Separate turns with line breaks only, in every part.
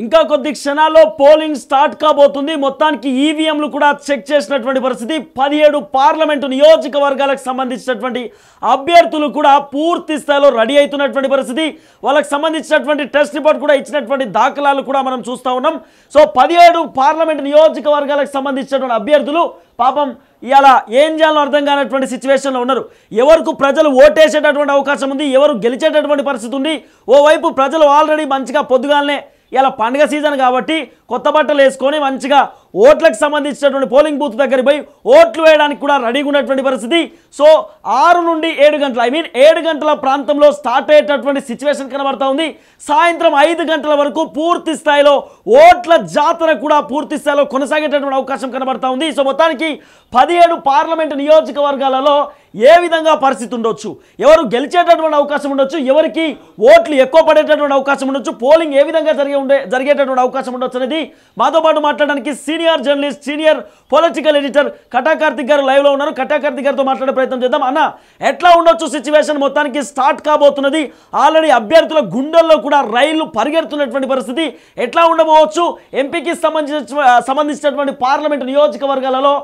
ఇంకా కొద్ది క్షణాల్లో పోలింగ్ స్టార్ట్ కాబోతుంది మొత్తానికి ఈవీఎంలు e కూడా చెక్ చేసినటువంటి పరిస్థితి పదిహేడు పార్లమెంటు నియోజకవర్గాలకు సంబంధించినటువంటి అభ్యర్థులు కూడా పూర్తి స్థాయిలో రెడీ అవుతున్నటువంటి పరిస్థితి వాళ్ళకి సంబంధించినటువంటి టెస్ట్ రిపోర్ట్ కూడా ఇచ్చినటువంటి దాఖలాలు కూడా మనం చూస్తూ ఉన్నాం సో పదిహేడు పార్లమెంటు నియోజకవర్గాలకు సంబంధించినటువంటి అభ్యర్థులు పాపం ఇలా ఏం చేయాలో అర్థం కానటువంటి సిచ్యువేషన్లో ఉన్నారు ఎవరికి ప్రజలు ఓటేసేటటువంటి అవకాశం ఉంది ఎవరు గెలిచేటటువంటి పరిస్థితి ఉంది ఓవైపు ప్రజలు ఆల్రెడీ మంచిగా పొద్దుగానే ఇలా పండగ సీజన్ కాబట్టి కొత్త బట్టలు వేసుకొని మంచిగా ఓట్లకు సంబంధించినటువంటి పోలింగ్ బూత్ దగ్గరికి పోయి ఓట్లు వేయడానికి కూడా రెడీగా ఉన్నటువంటి పరిస్థితి సో ఆరు నుండి ఏడు గంటల ఐ మీన్ ఏడు గంటల ప్రాంతంలో స్టార్ట్ అయ్యేటటువంటి సిచ్యువేషన్ కనబడతా ఉంది సాయంత్రం ఐదు గంటల వరకు పూర్తి స్థాయిలో ఓట్ల జాతర కూడా పూర్తి స్థాయిలో కొనసాగేటటువంటి అవకాశం కనబడతా ఉంది సో మొత్తానికి పదిహేడు పార్లమెంటు నియోజకవర్గాలలో ఏ విధంగా పరిస్థితి ఉండొచ్చు ఎవరు గెలిచేటటువంటి అవకాశం ఉండొచ్చు ఎవరికి ఓట్లు ఎక్కువ పడేటటువంటి అవకాశం ఉండొచ్చు పోలింగ్ ఏ విధంగా జరిగే ఉండే జరిగేటటువంటి అవకాశం ఉండొచ్చు అనేది మాతో పాటు మాట్లాడడానికి senior journalist senior political editor కటాకార్తిక్ గారు లైవ్లో ఉన్నారు కటాకార్తిక్ గారితో మాట్లాడే ప్రయత్నం చేద్దాం అన్న ఎట్లా ఉండొచ్చు సిచ్యువేషన్ మొత్తానికి స్టార్ట్ కాబోతున్నది ఆల్రెడీ అభ్యర్థుల గుండెల్లో కూడా రైళ్లు పరిగెడుతున్నటువంటి పరిస్థితి ఎట్లా ఉండబోవచ్చు ఎంపీకి సంబంధించిన సంబంధించినటువంటి పార్లమెంటు నియోజకవర్గాలలో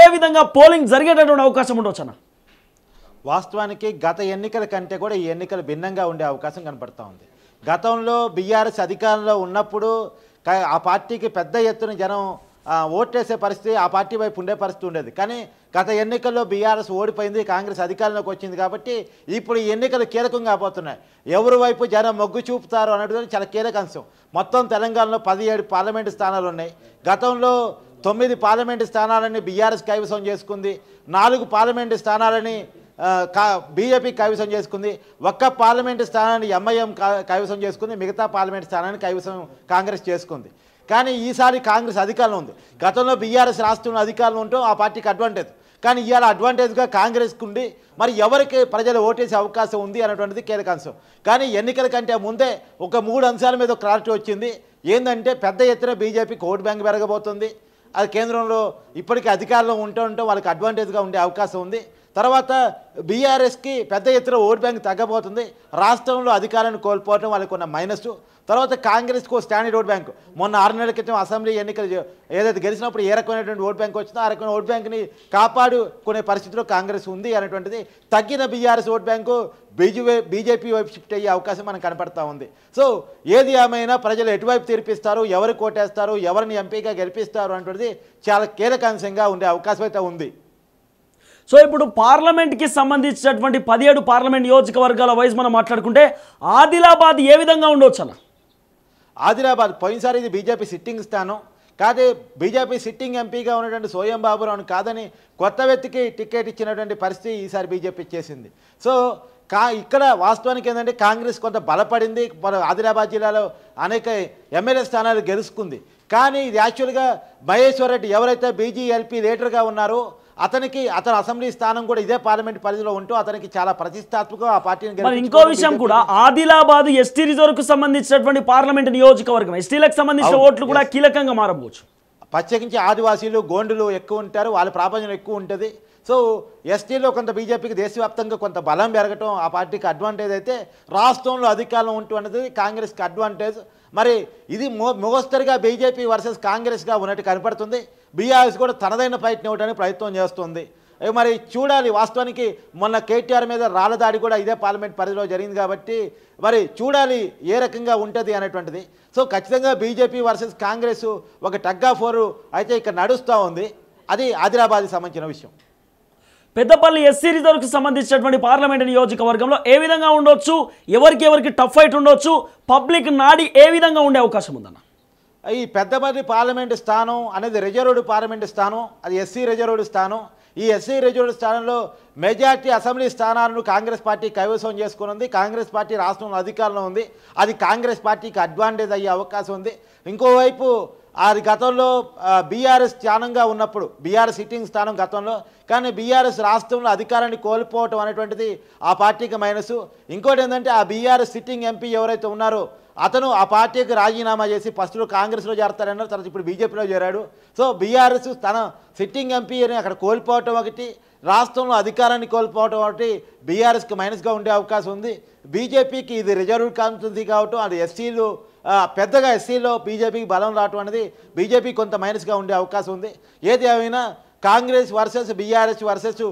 ఏ విధంగా పోలింగ్ జరిగేటటువంటి అవకాశం ఉండవచ్చు అన్న
వాస్తవానికి గత ఎన్నికల కంటే కూడా ఈ ఎన్నికలు భిన్నంగా ఉండే అవకాశం కనపడతా ఉంది గతంలో బీఆర్ఎస్ అధికారంలో ఉన్నప్పుడు ఆ పార్టీకి పెద్ద ఎత్తున జనం ఓటేసే పరిస్థితి ఆ పార్టీ వైపు ఉండే పరిస్థితి ఉండేది కానీ గత ఎన్నికల్లో బీఆర్ఎస్ ఓడిపోయింది కాంగ్రెస్ అధికారంలోకి వచ్చింది కాబట్టి ఇప్పుడు ఈ ఎన్నికలు కీలకం కాబోతున్నాయి ఎవరి వైపు జనం మొగ్గు చూపుతారు అనేది చాలా కీలక అంశం మొత్తం తెలంగాణలో పదిహేడు పార్లమెంటు స్థానాలు ఉన్నాయి గతంలో తొమ్మిది పార్లమెంటు స్థానాలని బీఆర్ఎస్ కైవసం చేసుకుంది నాలుగు పార్లమెంటు స్థానాలని కా బీజేపీ కైవసం చేసుకుంది ఒక్క పార్లమెంటు స్థానాన్ని ఎంఐఎం కైవసం చేసుకుంది మిగతా పార్లమెంటు స్థానాన్ని కైవసం కాంగ్రెస్ చేసుకుంది కానీ ఈసారి కాంగ్రెస్ అధికారంలో ఉంది గతంలో బీఆర్ఎస్ రాష్ట్రంలో అధికారంలో ఉంటూ ఆ పార్టీకి అడ్వాంటేజ్ కానీ ఇవాళ అడ్వాంటేజ్గా కాంగ్రెస్కి ఉండి మరి ఎవరికి ప్రజలు ఓటేసే అవకాశం ఉంది అనేటువంటిది కీలక అంశం కానీ ఎన్నికల కంటే ముందే ఒక మూడు అంశాల మీద క్లారిటీ వచ్చింది ఏంటంటే పెద్ద ఎత్తున బీజేపీకి ఓటు బ్యాంక్ పెరగబోతుంది అది కేంద్రంలో ఇప్పటికీ అధికారంలో ఉంటూ ఉంటే వాళ్ళకి అడ్వాంటేజ్గా ఉండే అవకాశం ఉంది తర్వాత బీఆర్ఎస్కి పెద్ద ఎత్తున ఓట్ బ్యాంక్ తగ్గబోతుంది రాష్ట్రంలో అధికారాన్ని కోల్పోవడం వాళ్ళకు ఉన్న మైనస్ తర్వాత కాంగ్రెస్కు స్టాండర్డ్ ఓట్ బ్యాంక్ మొన్న ఆరు నెలల క్రితం అసెంబ్లీ ఎన్నికలు ఏదైతే గెలిచినప్పుడు ఏ రకమైనటువంటి ఓట్ బ్యాంక్ వచ్చిందో ఆ రకమైన ఓట్ బ్యాంక్ని కాపాడుకునే పరిస్థితిలో కాంగ్రెస్ ఉంది అనేటువంటిది తగ్గిన బీఆర్ఎస్ ఓట్ బ్యాంకు బీజే బీజేపీ వైపు షిఫ్ట్ అయ్యే అవకాశం మనకు కనపడతా ఉంది సో ఏది ఏమైనా ప్రజలు ఎటువైపు తీర్పిస్తారు ఎవరు కోటేస్తారు ఎవరిని ఎంపీగా గెలిపిస్తారు అనేటువంటిది చాలా కీలకాంశంగా ఉండే అవకాశం అయితే ఉంది
సో ఇప్పుడు పార్లమెంట్కి సంబంధించినటువంటి పదిహేడు పార్లమెంట్ నియోజకవర్గాల
వైజ్ మనం మాట్లాడుకుంటే ఆదిలాబాద్ ఏ విధంగా ఉండవచ్చు అలా ఆదిలాబాద్ పోయినసారి ఇది బీజేపీ సిట్టింగ్ స్థానం కాదే బీజేపీ సిట్టింగ్ ఎంపీగా ఉన్నటువంటి సోయం బాబురావును కాదని కొత్త వ్యక్తికి టికెట్ ఇచ్చినటువంటి పరిస్థితి ఈసారి బీజేపీ చేసింది సో కా ఇక్కడ వాస్తవానికి ఏంటంటే కాంగ్రెస్ కొంత బలపడింది మన ఆదిలాబాద్ జిల్లాలో అనేక ఎమ్మెల్యే స్థానాలు గెలుచుకుంది కానీ ఇది యాక్చువల్గా మహేశ్వర్ రెడ్డి ఎవరైతే బీజీఎల్పీ లీడర్గా ఉన్నారో అతనికి అతను అసెంబ్లీ స్థానం కూడా ఇదే పార్లమెంట్ పరిధిలో ఉంటూ అతనికి చాలా ప్రతిష్టాత్మక ఆ పార్టీని ఇంకో విషయం కూడా
ఆదిలాబాద్ ఎస్టీ రిజర్వ్ సంబంధించినటువంటి పార్లమెంట్ నియోజకవర్గం ఎస్టీలకు
సంబంధించిన ఓట్లు కూడా కీలకంగా మారబోచ్చు ప్రత్యేకించి ఆదివాసీలు గోండులు ఎక్కువ ఉంటారు వాళ్ళ ప్రాపంచం ఎక్కువ ఉంటుంది సో ఎస్టీలో కొంత బీజేపీకి దేశవ్యాప్తంగా కొంత బలం పెరగటం ఆ పార్టీకి అడ్వాంటేజ్ అయితే రాష్ట్రంలో అధికారం ఉంటున్నది కాంగ్రెస్కి అడ్వాంటేజ్ మరి ఇది మో బీజేపీ వర్సెస్ కాంగ్రెస్గా ఉన్నట్టు కనపడుతుంది బీఆర్ఎస్ కూడా తనదైన ప్రయత్నం ఇవ్వడానికి ప్రయత్నం చేస్తుంది మరి చూడాలి వాస్తవానికి మొన్న కేటీఆర్ మీద రాళ్ళదాడి కూడా ఇదే పార్లమెంట్ పరిధిలో జరిగింది కాబట్టి మరి చూడాలి ఏ రకంగా ఉంటుంది అనేటువంటిది సో ఖచ్చితంగా బీజేపీ వర్సెస్ కాంగ్రెస్ ఒక టగ్గా ఫోరు అయితే ఇక్కడ నడుస్తూ ఉంది అది ఆదిలాబాద్కి సంబంధించిన విషయం
పెద్దపల్లి ఎస్సీ రిజర్వ్కి సంబంధించినటువంటి పార్లమెంట్ నియోజకవర్గంలో ఏ విధంగా ఉండొచ్చు ఎవరికి ఎవరికి టఫ్ ఫైట్ ఉండొచ్చు పబ్లిక్ నాడి ఏ విధంగా ఉండే అవకాశం ఉందన్న
ఈ పెద్దపల్లి పార్లమెంటు స్థానం అనేది రిజర్వ్డ్ పార్లమెంటు స్థానం అది ఎస్సీ రిజర్వ్డ్ స్థానం ఈ ఎస్సీ రిజర్వ్డ్ స్థానంలో మెజార్టీ అసెంబ్లీ స్థానాలను కాంగ్రెస్ పార్టీ కైవసం చేసుకుని కాంగ్రెస్ పార్టీ రాష్ట్రంలో అధికారంలో ఉంది అది కాంగ్రెస్ పార్టీకి అడ్వాంటేజ్ అయ్యే అవకాశం ఉంది ఇంకోవైపు అది గతంలో బీఆర్ఎస్ స్థానంగా ఉన్నప్పుడు బీఆర్ఎస్ సిట్టింగ్ స్థానం గతంలో కానీ బీఆర్ఎస్ రాష్ట్రంలో అధికారాన్ని కోల్పోవటం అనేటువంటిది ఆ పార్టీకి మైనస్ ఇంకోటి ఏంటంటే ఆ బీఆర్ఎస్ సిట్టింగ్ ఎంపీ ఎవరైతే ఉన్నారో అతను ఆ పార్టీకి రాజీనామా చేసి ఫస్ట్లో కాంగ్రెస్లో చేరతారన్నారు తర్వాత ఇప్పుడు బీజేపీలో చేరాడు సో బీఆర్ఎస్ తన సిట్టింగ్ ఎంపీని అక్కడ కోల్పోవటం ఒకటి రాష్ట్రంలో అధికారాన్ని కోల్పోవటం ఒకటి బీఆర్ఎస్కి మైనస్గా ఉండే అవకాశం ఉంది బీజేపీకి ఇది రిజర్వ్ కాన్స్టిట్యున్సీ కావటం అది ఎస్సీలు పెద్దగా ఎస్సీలో బీజేపీకి బలం రావటం అనేది బీజేపీ కొంత మైనస్గా ఉండే అవకాశం ఉంది ఏది ఏమైనా Congress versus BRS versus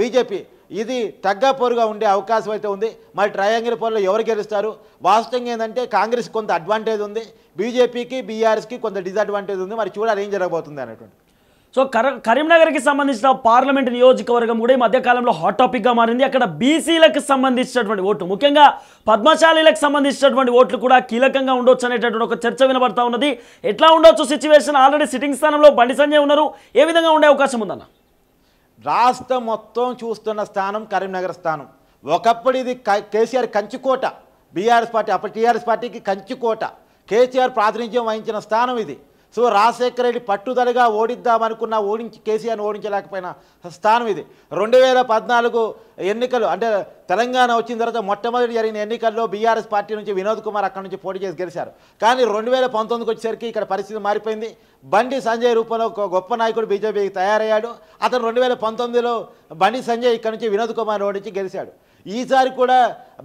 BJP ఇది తగ్గపోరుగా ఉండే అవకాశం అయితే ఉంది మరి ట్రయాంగిల్ పోర్లో ఎవరు గెలుస్తారు వాస్తవంగా ఏంటంటే కాంగ్రెస్ కొంత అడ్వాంటేజ్ ఉంది బీజేపీకి బీఆర్ఎస్కి కొంత డిసడ్వాంటేజ్ ఉంది మరి చూడాలి ఏం జరగబోతుంది అనేటువంటి సో కర
కరీంనగర్కి సంబంధించిన పార్లమెంట్ నియోజకవర్గం కూడా ఈ మధ్యకాలంలో హాట్ టాపిక్గా మారింది అక్కడ బీసీలకు సంబంధించినటువంటి ఓట్లు ముఖ్యంగా పద్మశాలీలకు సంబంధించినటువంటి ఓట్లు కూడా కీలకంగా ఉండొచ్చు అనేటటువంటి ఒక చర్చ వినబడతా ఉన్నది ఎట్లా ఉండొచ్చు సిచ్యువేషన్ ఆల్రెడీ సిట్టింగ్ స్థానంలో బండి సంజయ్ ఉన్నారు ఏ విధంగా ఉండే అవకాశం ఉందన్న
రాష్ట్రం మొత్తం చూస్తున్న స్థానం కరీంనగర్ స్థానం ఒకప్పుడు ఇది కేసీఆర్ కంచుకోట బీఆర్ఎస్ పార్టీ అప్పుడు టీఆర్ఎస్ పార్టీకి కంచుకోట కేసీఆర్ ప్రాతినిధ్యం వహించిన స్థానం ఇది సో రాజశేఖర రెడ్డి పట్టుదలగా ఓడిద్దామనుకున్న ఓడించి కేసీఆర్ ఓడించలేకపోయిన స్థానం ఇది రెండు వేల పద్నాలుగు ఎన్నికలు అంటే తెలంగాణ వచ్చిన తర్వాత మొట్టమొదటి జరిగిన ఎన్నికల్లో బీఆర్ఎస్ పార్టీ నుంచి వినోద్ కుమార్ అక్కడి నుంచి పోటీ చేసి గెలిచారు కానీ రెండు వేల వచ్చేసరికి ఇక్కడ పరిస్థితి మారిపోయింది బండి సంజయ్ రూపంలో ఒక గొప్ప నాయకుడు బీజేపీకి తయారయ్యాడు అతను రెండు వేల పంతొమ్మిదిలో బండి సంజయ్ ఇక్కడ నుంచి వినోద్ కుమార్ ఓడించి గెలిచాడు ఈసారి కూడా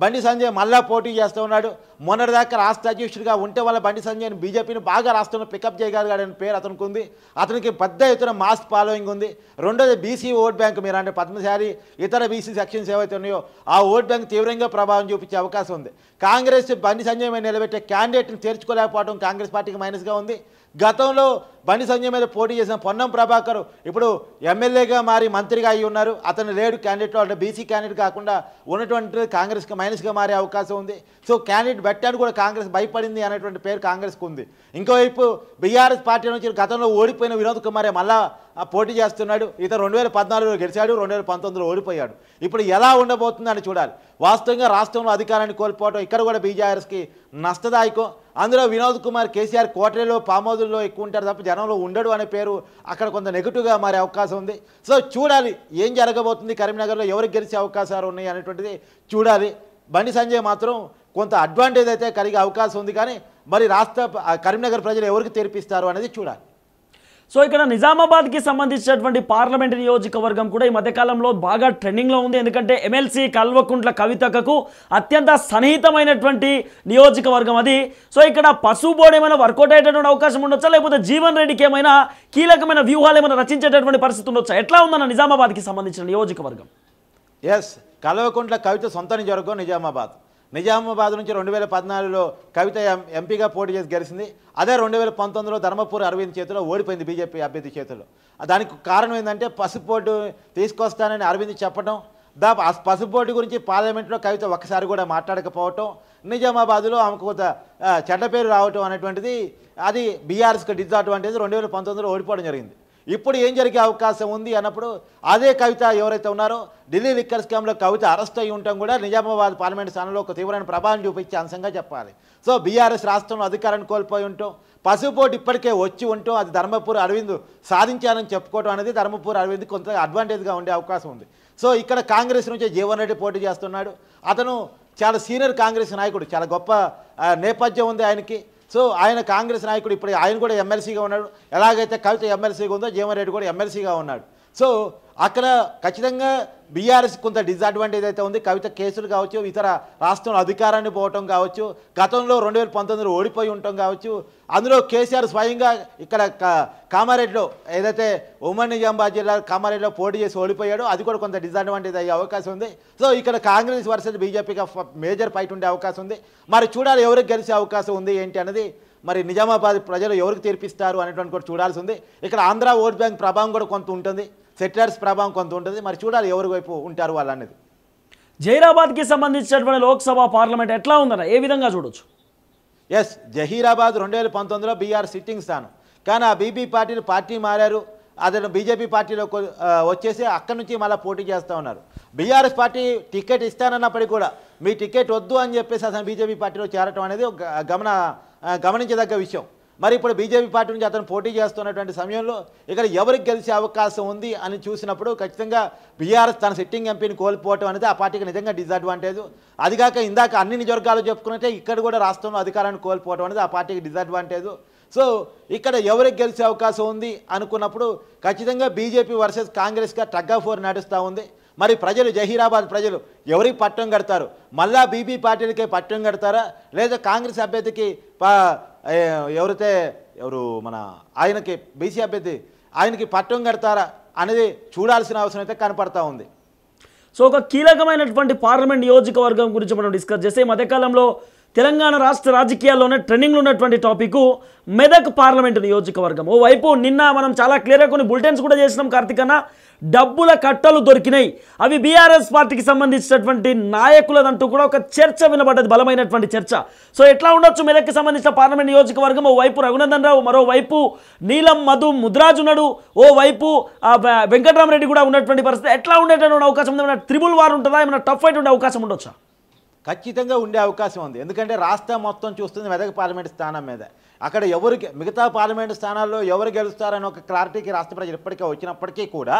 బండి సంజయ్ మళ్ళా పోటీ చేస్తూ ఉన్నాడు మొన్నటిదాకా రాష్ట్ర అధ్యక్షుడిగా ఉంటే వల్ల బండి సంజయ్ని బీజేపీని బాగా రాష్ట్రంలో పికప్ చేయగలిగాడని పేరు అతనికి ఉంది అతనికి పెద్ద ఎత్తున మాస్ ఫాలోయింగ్ ఉంది రెండోది బీసీ ఓట్ బ్యాంక్ మీరు అంటే పద్మశారి ఇతర బీసీ సెక్షన్స్ ఏవైతే ఉన్నాయో ఆ ఓట్ బ్యాంక్ తీవ్రంగా ప్రభావం చూపించే అవకాశం ఉంది కాంగ్రెస్ బండి సంజయ్ మీద నిలబెట్టే క్యాండిడేట్ని తెరుచుకోలేకపోవడం కాంగ్రెస్ పార్టీకి మైనస్గా ఉంది గతంలో బండి సంజయ్ మీద పోటీ చేసిన పొన్నం ప్రభాకర్ ఇప్పుడు ఎమ్మెల్యేగా మారి మంత్రిగా అయి ఉన్నారు అతను లేడు క్యాండిడేట్ అంటే బీసీ క్యాండిడేట్ కాకుండా ఉన్నటువంటి కాంగ్రెస్కి మైనస్గా మారే అవకాశం ఉంది సో క్యాండిడేట్ పెట్టాను కూడా కాంగ్రెస్ భయపడింది అనేటువంటి పేరు కాంగ్రెస్కు ఉంది ఇంకోవైపు బీఆర్ఎస్ పార్టీ నుంచి గతంలో ఓడిపోయిన వినోద్ కుమారే మళ్ళా పోటీ చేస్తున్నాడు ఇతను రెండు వేల పద్నాలుగులో గెలిచాడు రెండు వేల పంతొమ్మిదిలో ఓడిపోయాడు ఇప్పుడు ఎలా ఉండబోతుందని చూడాలి వాస్తవంగా రాష్ట్రంలో అధికారాన్ని కోల్పోవడం ఇక్కడ కూడా బీజేఆర్ఎస్కి నష్టదాయకం అందులో వినోద్ కుమార్ కేసీఆర్ కోటలో పామోదుల్లో ఎక్కువ ఉంటారు తప్ప జనంలో ఉండడు అనే పేరు అక్కడ కొంత నెగిటివ్గా మారే అవకాశం ఉంది సో చూడాలి ఏం జరగబోతుంది కరీంనగర్లో ఎవరికి గెలిచే అవకాశాలు ఉన్నాయి అనేటువంటిది చూడాలి బండి సంజయ్ మాత్రం కొంత అడ్వాంటేజ్ అయితే కలిగే అవకాశం ఉంది కానీ మరి రాష్ట్ర కరీంనగర్ ప్రజలు ఎవరికి తెరిపిస్తారు అనేది చూడాలి సో ఇక్కడ నిజామాబాద్కి సంబంధించినటువంటి పార్లమెంట్
నియోజకవర్గం కూడా ఈ మధ్యకాలంలో బాగా ట్రెండింగ్లో ఉంది ఎందుకంటే ఎమ్మెల్సీ కల్వకుంట్ల కవితకకు అత్యంత సన్నిహితమైనటువంటి నియోజకవర్గం అది సో ఇక్కడ పశువు బోర్డు ఏమైనా వర్కౌట్ అయ్యేటటువంటి అవకాశం ఉండొచ్చా లేకపోతే జీవన్ రెడ్డికి ఏమైనా కీలకమైన వ్యూహాలు ఏమైనా రచించేటటువంటి పరిస్థితి ఉండొచ్చా
ఎట్లా ఉందన్న నిజామాబాద్కి సంబంధించిన నియోజకవర్గం ఎస్ కల్వకుంట్ల కవిత సొంత నియోజకవర్గం నిజామాబాద్ నిజామాబాద్ నుంచి రెండు వేల పద్నాలుగులో కవిత ఎంపీగా పోటీ చేసి గెలిచింది అదే రెండు వేల పంతొమ్మిదిలో ధర్మపూర్ అరవింద్ చేతిలో ఓడిపోయింది బీజేపీ అభ్యర్థి చేతిలో దానికి కారణం ఏంటంటే పసుపోటు తీసుకొస్తానని అరవింద్ చెప్పడం దా పసుపోటు గురించి పార్లమెంట్లో కవిత ఒక్కసారి కూడా మాట్లాడకపోవటం నిజామాబాద్లో ఆమెకు కొంత చెడ్డ పేరు రావటం అనేటువంటిది అది బీఆర్ఎస్కి డిజార్ట్ అటువంటిది రెండు వేల పంతొమ్మిదిలో ఓడిపోవడం జరిగింది ఇప్పుడు ఏం జరిగే అవకాశం ఉంది అన్నప్పుడు అదే కవిత ఎవరైతే ఉన్నారో ఢిల్లీ లిక్కర్ స్కామ్లో కవిత అరెస్ట్ అయ్యి ఉండటం కూడా నిజామాబాద్ పార్లమెంట్ స్థానంలో ఒక తీవ్రమైన ప్రభావం చూపించే అంశంగా చెప్పాలి సో బీఆర్ఎస్ రాష్ట్రంలో అధికారాన్ని కోల్పోయి ఉంటాం పసుపోటు ఇప్పటికే వచ్చి ఉంటాం అది ధర్మపూర్ అరవింద్ సాధించానని చెప్పుకోవడం అనేది ధర్మపూర్ అరవింద్ కొంత అడ్వాంటేజ్గా ఉండే అవకాశం ఉంది సో ఇక్కడ కాంగ్రెస్ నుంచే జీవన్ రెడ్డి పోటీ చేస్తున్నాడు అతను చాలా సీనియర్ కాంగ్రెస్ నాయకుడు చాలా గొప్ప నేపథ్యం ఉంది ఆయనకి సో ఆయన కాంగ్రెస్ నాయకుడు ఇప్పుడు ఆయన కూడా ఎమ్మెల్సీగా ఉన్నాడు ఎలాగైతే కవిత ఎమ్మెల్సీగా ఉందో జీవన్ రెడ్డి కూడా ఎమ్మెల్సీగా ఉన్నాడు సో అక్కడ ఖచ్చితంగా బీఆర్ఎస్ కొంత డిసడ్వాంటేజ్ అయితే ఉంది కవిత కేసులు కావచ్చు ఇతర రాష్ట్రంలో అధికారాన్ని పోవటం కావచ్చు గతంలో రెండు వేల పంతొమ్మిదిలో ఓడిపోయి ఉండటం కావచ్చు అందులో కేసీఆర్ స్వయంగా ఇక్కడ కామారెడ్డిలో ఏదైతే ఉమ్మడి నిజామాబాద్ జిల్లా కామారెడ్డిలో పోటీ చేసి ఓడిపోయాడో అది కూడా కొంత డిసడ్వాంటేజ్ అయ్యే అవకాశం ఉంది సో ఇక్కడ కాంగ్రెస్ వర్సెస్ బీజేపీగా మేజర్ ఫైట్ ఉండే అవకాశం ఉంది మరి చూడాలి ఎవరికి గెలిచే అవకాశం ఉంది ఏంటి అనేది మరి నిజామాబాద్ ప్రజలు ఎవరికి తీర్పిస్తారు అనేటువంటి కూడా చూడాల్సి ఉంది ఇక్కడ ఆంధ్ర ఓట్ బ్యాంక్ ప్రభావం కూడా కొంత ఉంటుంది సెటిలర్స్ ప్రభావం కొంత ఉంటుంది మరి చూడాలి ఎవరి వైపు ఉంటారు వాళ్ళు అనేది జహీరాబాద్కి సంబంధించినటువంటి లోక్సభ పార్లమెంట్ ఎట్లా ఉందన్న ఏ విధంగా చూడొచ్చు ఎస్ జహీరాబాద్ రెండు వేల పంతొమ్మిదిలో బీఆర్ సిట్టింగ్ స్థానం కానీ ఆ బీబీ పార్టీని పార్టీ మారారు అతను బీజేపీ పార్టీలో వచ్చేసి అక్కడి నుంచి మళ్ళీ పోటీ చేస్తూ ఉన్నారు బీఆర్ఎస్ పార్టీ టికెట్ ఇస్తానన్నప్పటికీ కూడా మీ టికెట్ వద్దు అని చెప్పేసి అతను బీజేపీ పార్టీలో చేరటం అనేది గమన గమనించదగ్గ విషయం మరి ఇప్పుడు బీజేపీ పార్టీ నుంచి అతను పోటీ చేస్తున్నటువంటి సమయంలో ఇక్కడ ఎవరికి గెలిచే అవకాశం ఉంది అని చూసినప్పుడు ఖచ్చితంగా బీఆర్ఎస్ తన సిట్టింగ్ ఎంపీని కోల్పోవటం అనేది ఆ పార్టీకి నిజంగా డిసడ్వాంటేజ్ అదిగాక ఇందాక అన్ని నిజవర్గాలు చెప్పుకున్నట్టే ఇక్కడ కూడా రాష్ట్రంలో అధికారాన్ని కోల్పోవటం అనేది ఆ పార్టీకి డిసడ్వాంటేజ్ సో ఇక్కడ ఎవరికి గెలిచే అవకాశం ఉంది అనుకున్నప్పుడు ఖచ్చితంగా బీజేపీ వర్సెస్ కాంగ్రెస్గా టగ్ ఆఫ్ ఫోర్ నడుస్తూ ఉంది మరి ప్రజలు జహీరాబాద్ ప్రజలు ఎవరికి పట్టం కడతారు మళ్ళా బీబీ పార్టీలకే పట్టం కడతారా లేదా కాంగ్రెస్ అభ్యర్థికి ఎవరైతే ఎవరు మన ఆయనకి బీసీ అభ్యర్థి ఆయనకి పట్టం కడతారా అనేది చూడాల్సిన అవసరం అయితే కనపడతా ఉంది సో ఒక కీలకమైనటువంటి పార్లమెంట్ నియోజకవర్గం
గురించి మనం డిస్కస్ చేస్తే మధ్యకాలంలో తెలంగాణ రాష్ట్ర రాజకీయాల్లోనే ట్రెండింగ్లో ఉన్నటువంటి టాపిక్ మెదక్ పార్లమెంటు నియోజకవర్గం ఓవైపు నిన్న మనం చాలా క్లియర్గా కొన్ని బులెటిన్స్ కూడా చేసినాం కార్తీక్ అన్న డబ్బుల కట్టలు దొరికినాయి అవి బీఆర్ఎస్ పార్టీకి సంబంధించినటువంటి నాయకులదంటూ కూడా ఒక చర్చ వినబడ్డది బలమైనటువంటి చర్చ సో ఎట్లా ఉండొచ్చు మెదక్కి సంబంధించిన పార్లమెంట్ నియోజకవర్గం ఓవైపు రఘునందన్ రావు మరోవైపు నీలం మధు ముద్రాజునడు ఉన్నాడు ఓవైపు వెంకటరామరెడ్డి కూడా ఉన్నటువంటి పరిస్థితి ఎట్లా ఉండేటటువంటి అవకాశం ఉంది ఏమైనా త్రిబుల్ వారు ఉంటుందా ఏమైనా టఫ్ ఫైట్ ఉండే అవకాశం ఉండొచ్చా
ఖచ్చితంగా ఉండే అవకాశం ఉంది ఎందుకంటే రాష్ట్రం మొత్తం చూస్తుంది మెదక్ పార్లమెంట్ స్థానం మీద అక్కడ ఎవరికి మిగతా పార్లమెంట్ స్థానాల్లో ఎవరు గెలుస్తారని ఒక క్లారిటీకి రాష్ట్ర ప్రజలు ఇప్పటికే వచ్చినప్పటికీ కూడా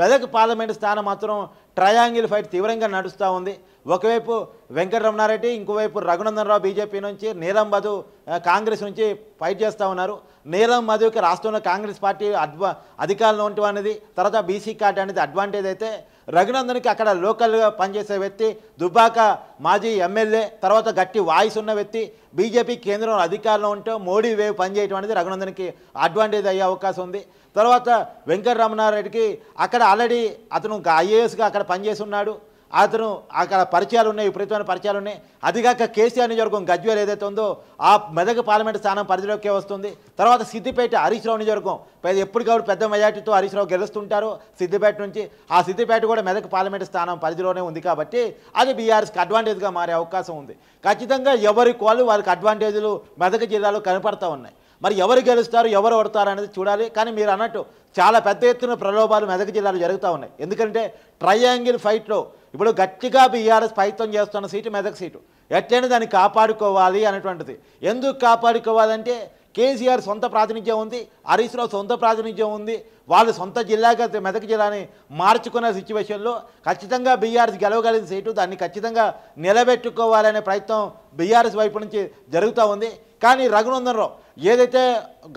మెదక్ పార్లమెంట్ స్థానం మాత్రం ట్రయాంగిల్ ఫైట్ తీవ్రంగా నడుస్తూ ఉంది ఒకవైపు వెంకటరమణారెడ్డి ఇంకోవైపు రఘునందనరావు బీజేపీ నుంచి నీలం మధు కాంగ్రెస్ నుంచి ఫైట్ చేస్తూ ఉన్నారు నీలం మధుకి రాష్ట్రంలో కాంగ్రెస్ పార్టీ అడ్వా అధికారంలో ఉంటుంది తర్వాత బీసీ కార్డు అనేది అడ్వాంటేజ్ అయితే రఘునందన్కి అక్కడ లోకల్గా పనిచేసే వ్యక్తి దుబ్బాక మాజీ ఎమ్మెల్యే తర్వాత గట్టి వాయిస్ ఉన్న వ్యక్తి బీజేపీ కేంద్రంలో అధికారంలో ఉంటే మోడీ వేవ్ పనిచేయటం అనేది రఘునందన్కి అడ్వాంటేజ్ అయ్యే అవకాశం ఉంది తర్వాత వెంకటరమణారెడ్డికి అక్కడ ఆల్రెడీ అతను ఐఏఎస్గా అక్కడ పనిచేసి ఉన్నాడు అతను అక్కడ పరిచయాలు ఉన్నాయి విపరీతమైన పరిచయాలు ఉన్నాయి అదిగాక కేసీఆర్ నియోజకవర్గం గజ్వేల్ ఏదైతే ఉందో ఆ మెదక్ పార్లమెంటు స్థానం పరిధిలోకే వస్తుంది తర్వాత సిద్దిపేట హరీష్ రావు నియోజకవర్గం ఎప్పటికప్పుడు పెద్ద మెజార్టీతో హరీష్ రావు గెలుస్తుంటారు సిద్దిపేట నుంచి ఆ సిద్దిపేట కూడా మెదక్ పార్లమెంటు స్థానం పరిధిలోనే ఉంది కాబట్టి అది బీఆర్ఎస్కి అడ్వాంటేజ్గా మారే అవకాశం ఉంది ఖచ్చితంగా ఎవరి కోళ్ళు వాళ్ళకి అడ్వాంటేజ్లు మెదక్ జిల్లాలో కనపడతా ఉన్నాయి మరి ఎవరు గెలుస్తారు ఎవరు పడతారు అనేది చూడాలి కానీ మీరు అన్నట్టు చాలా పెద్ద ఎత్తున ప్రలోభాలు మెదక్ జిల్లాలో జరుగుతూ ఉన్నాయి ఎందుకంటే ట్రయాంగిల్ ఫైట్లో ఇప్పుడు గట్టిగా బీఆర్ఎస్ ప్రయత్నం చేస్తున్న సీటు మెదక్ సీటు ఎట్లయినా దాన్ని కాపాడుకోవాలి అనేటువంటిది ఎందుకు కాపాడుకోవాలంటే కేసీఆర్ సొంత ప్రాతినిధ్యం ఉంది హరీష్ రావు సొంత ప్రాతినిధ్యం ఉంది వాళ్ళు సొంత జిల్లాగా మెదక్ జిల్లాని మార్చుకున్న సిచ్యువేషన్లో ఖచ్చితంగా బీఆర్ఎస్ గెలవగలిగిన సీటు దాన్ని ఖచ్చితంగా నిలబెట్టుకోవాలనే ప్రయత్నం బీఆర్ఎస్ వైపు నుంచి జరుగుతూ ఉంది కానీ రఘునందన్ రావు ఏదైతే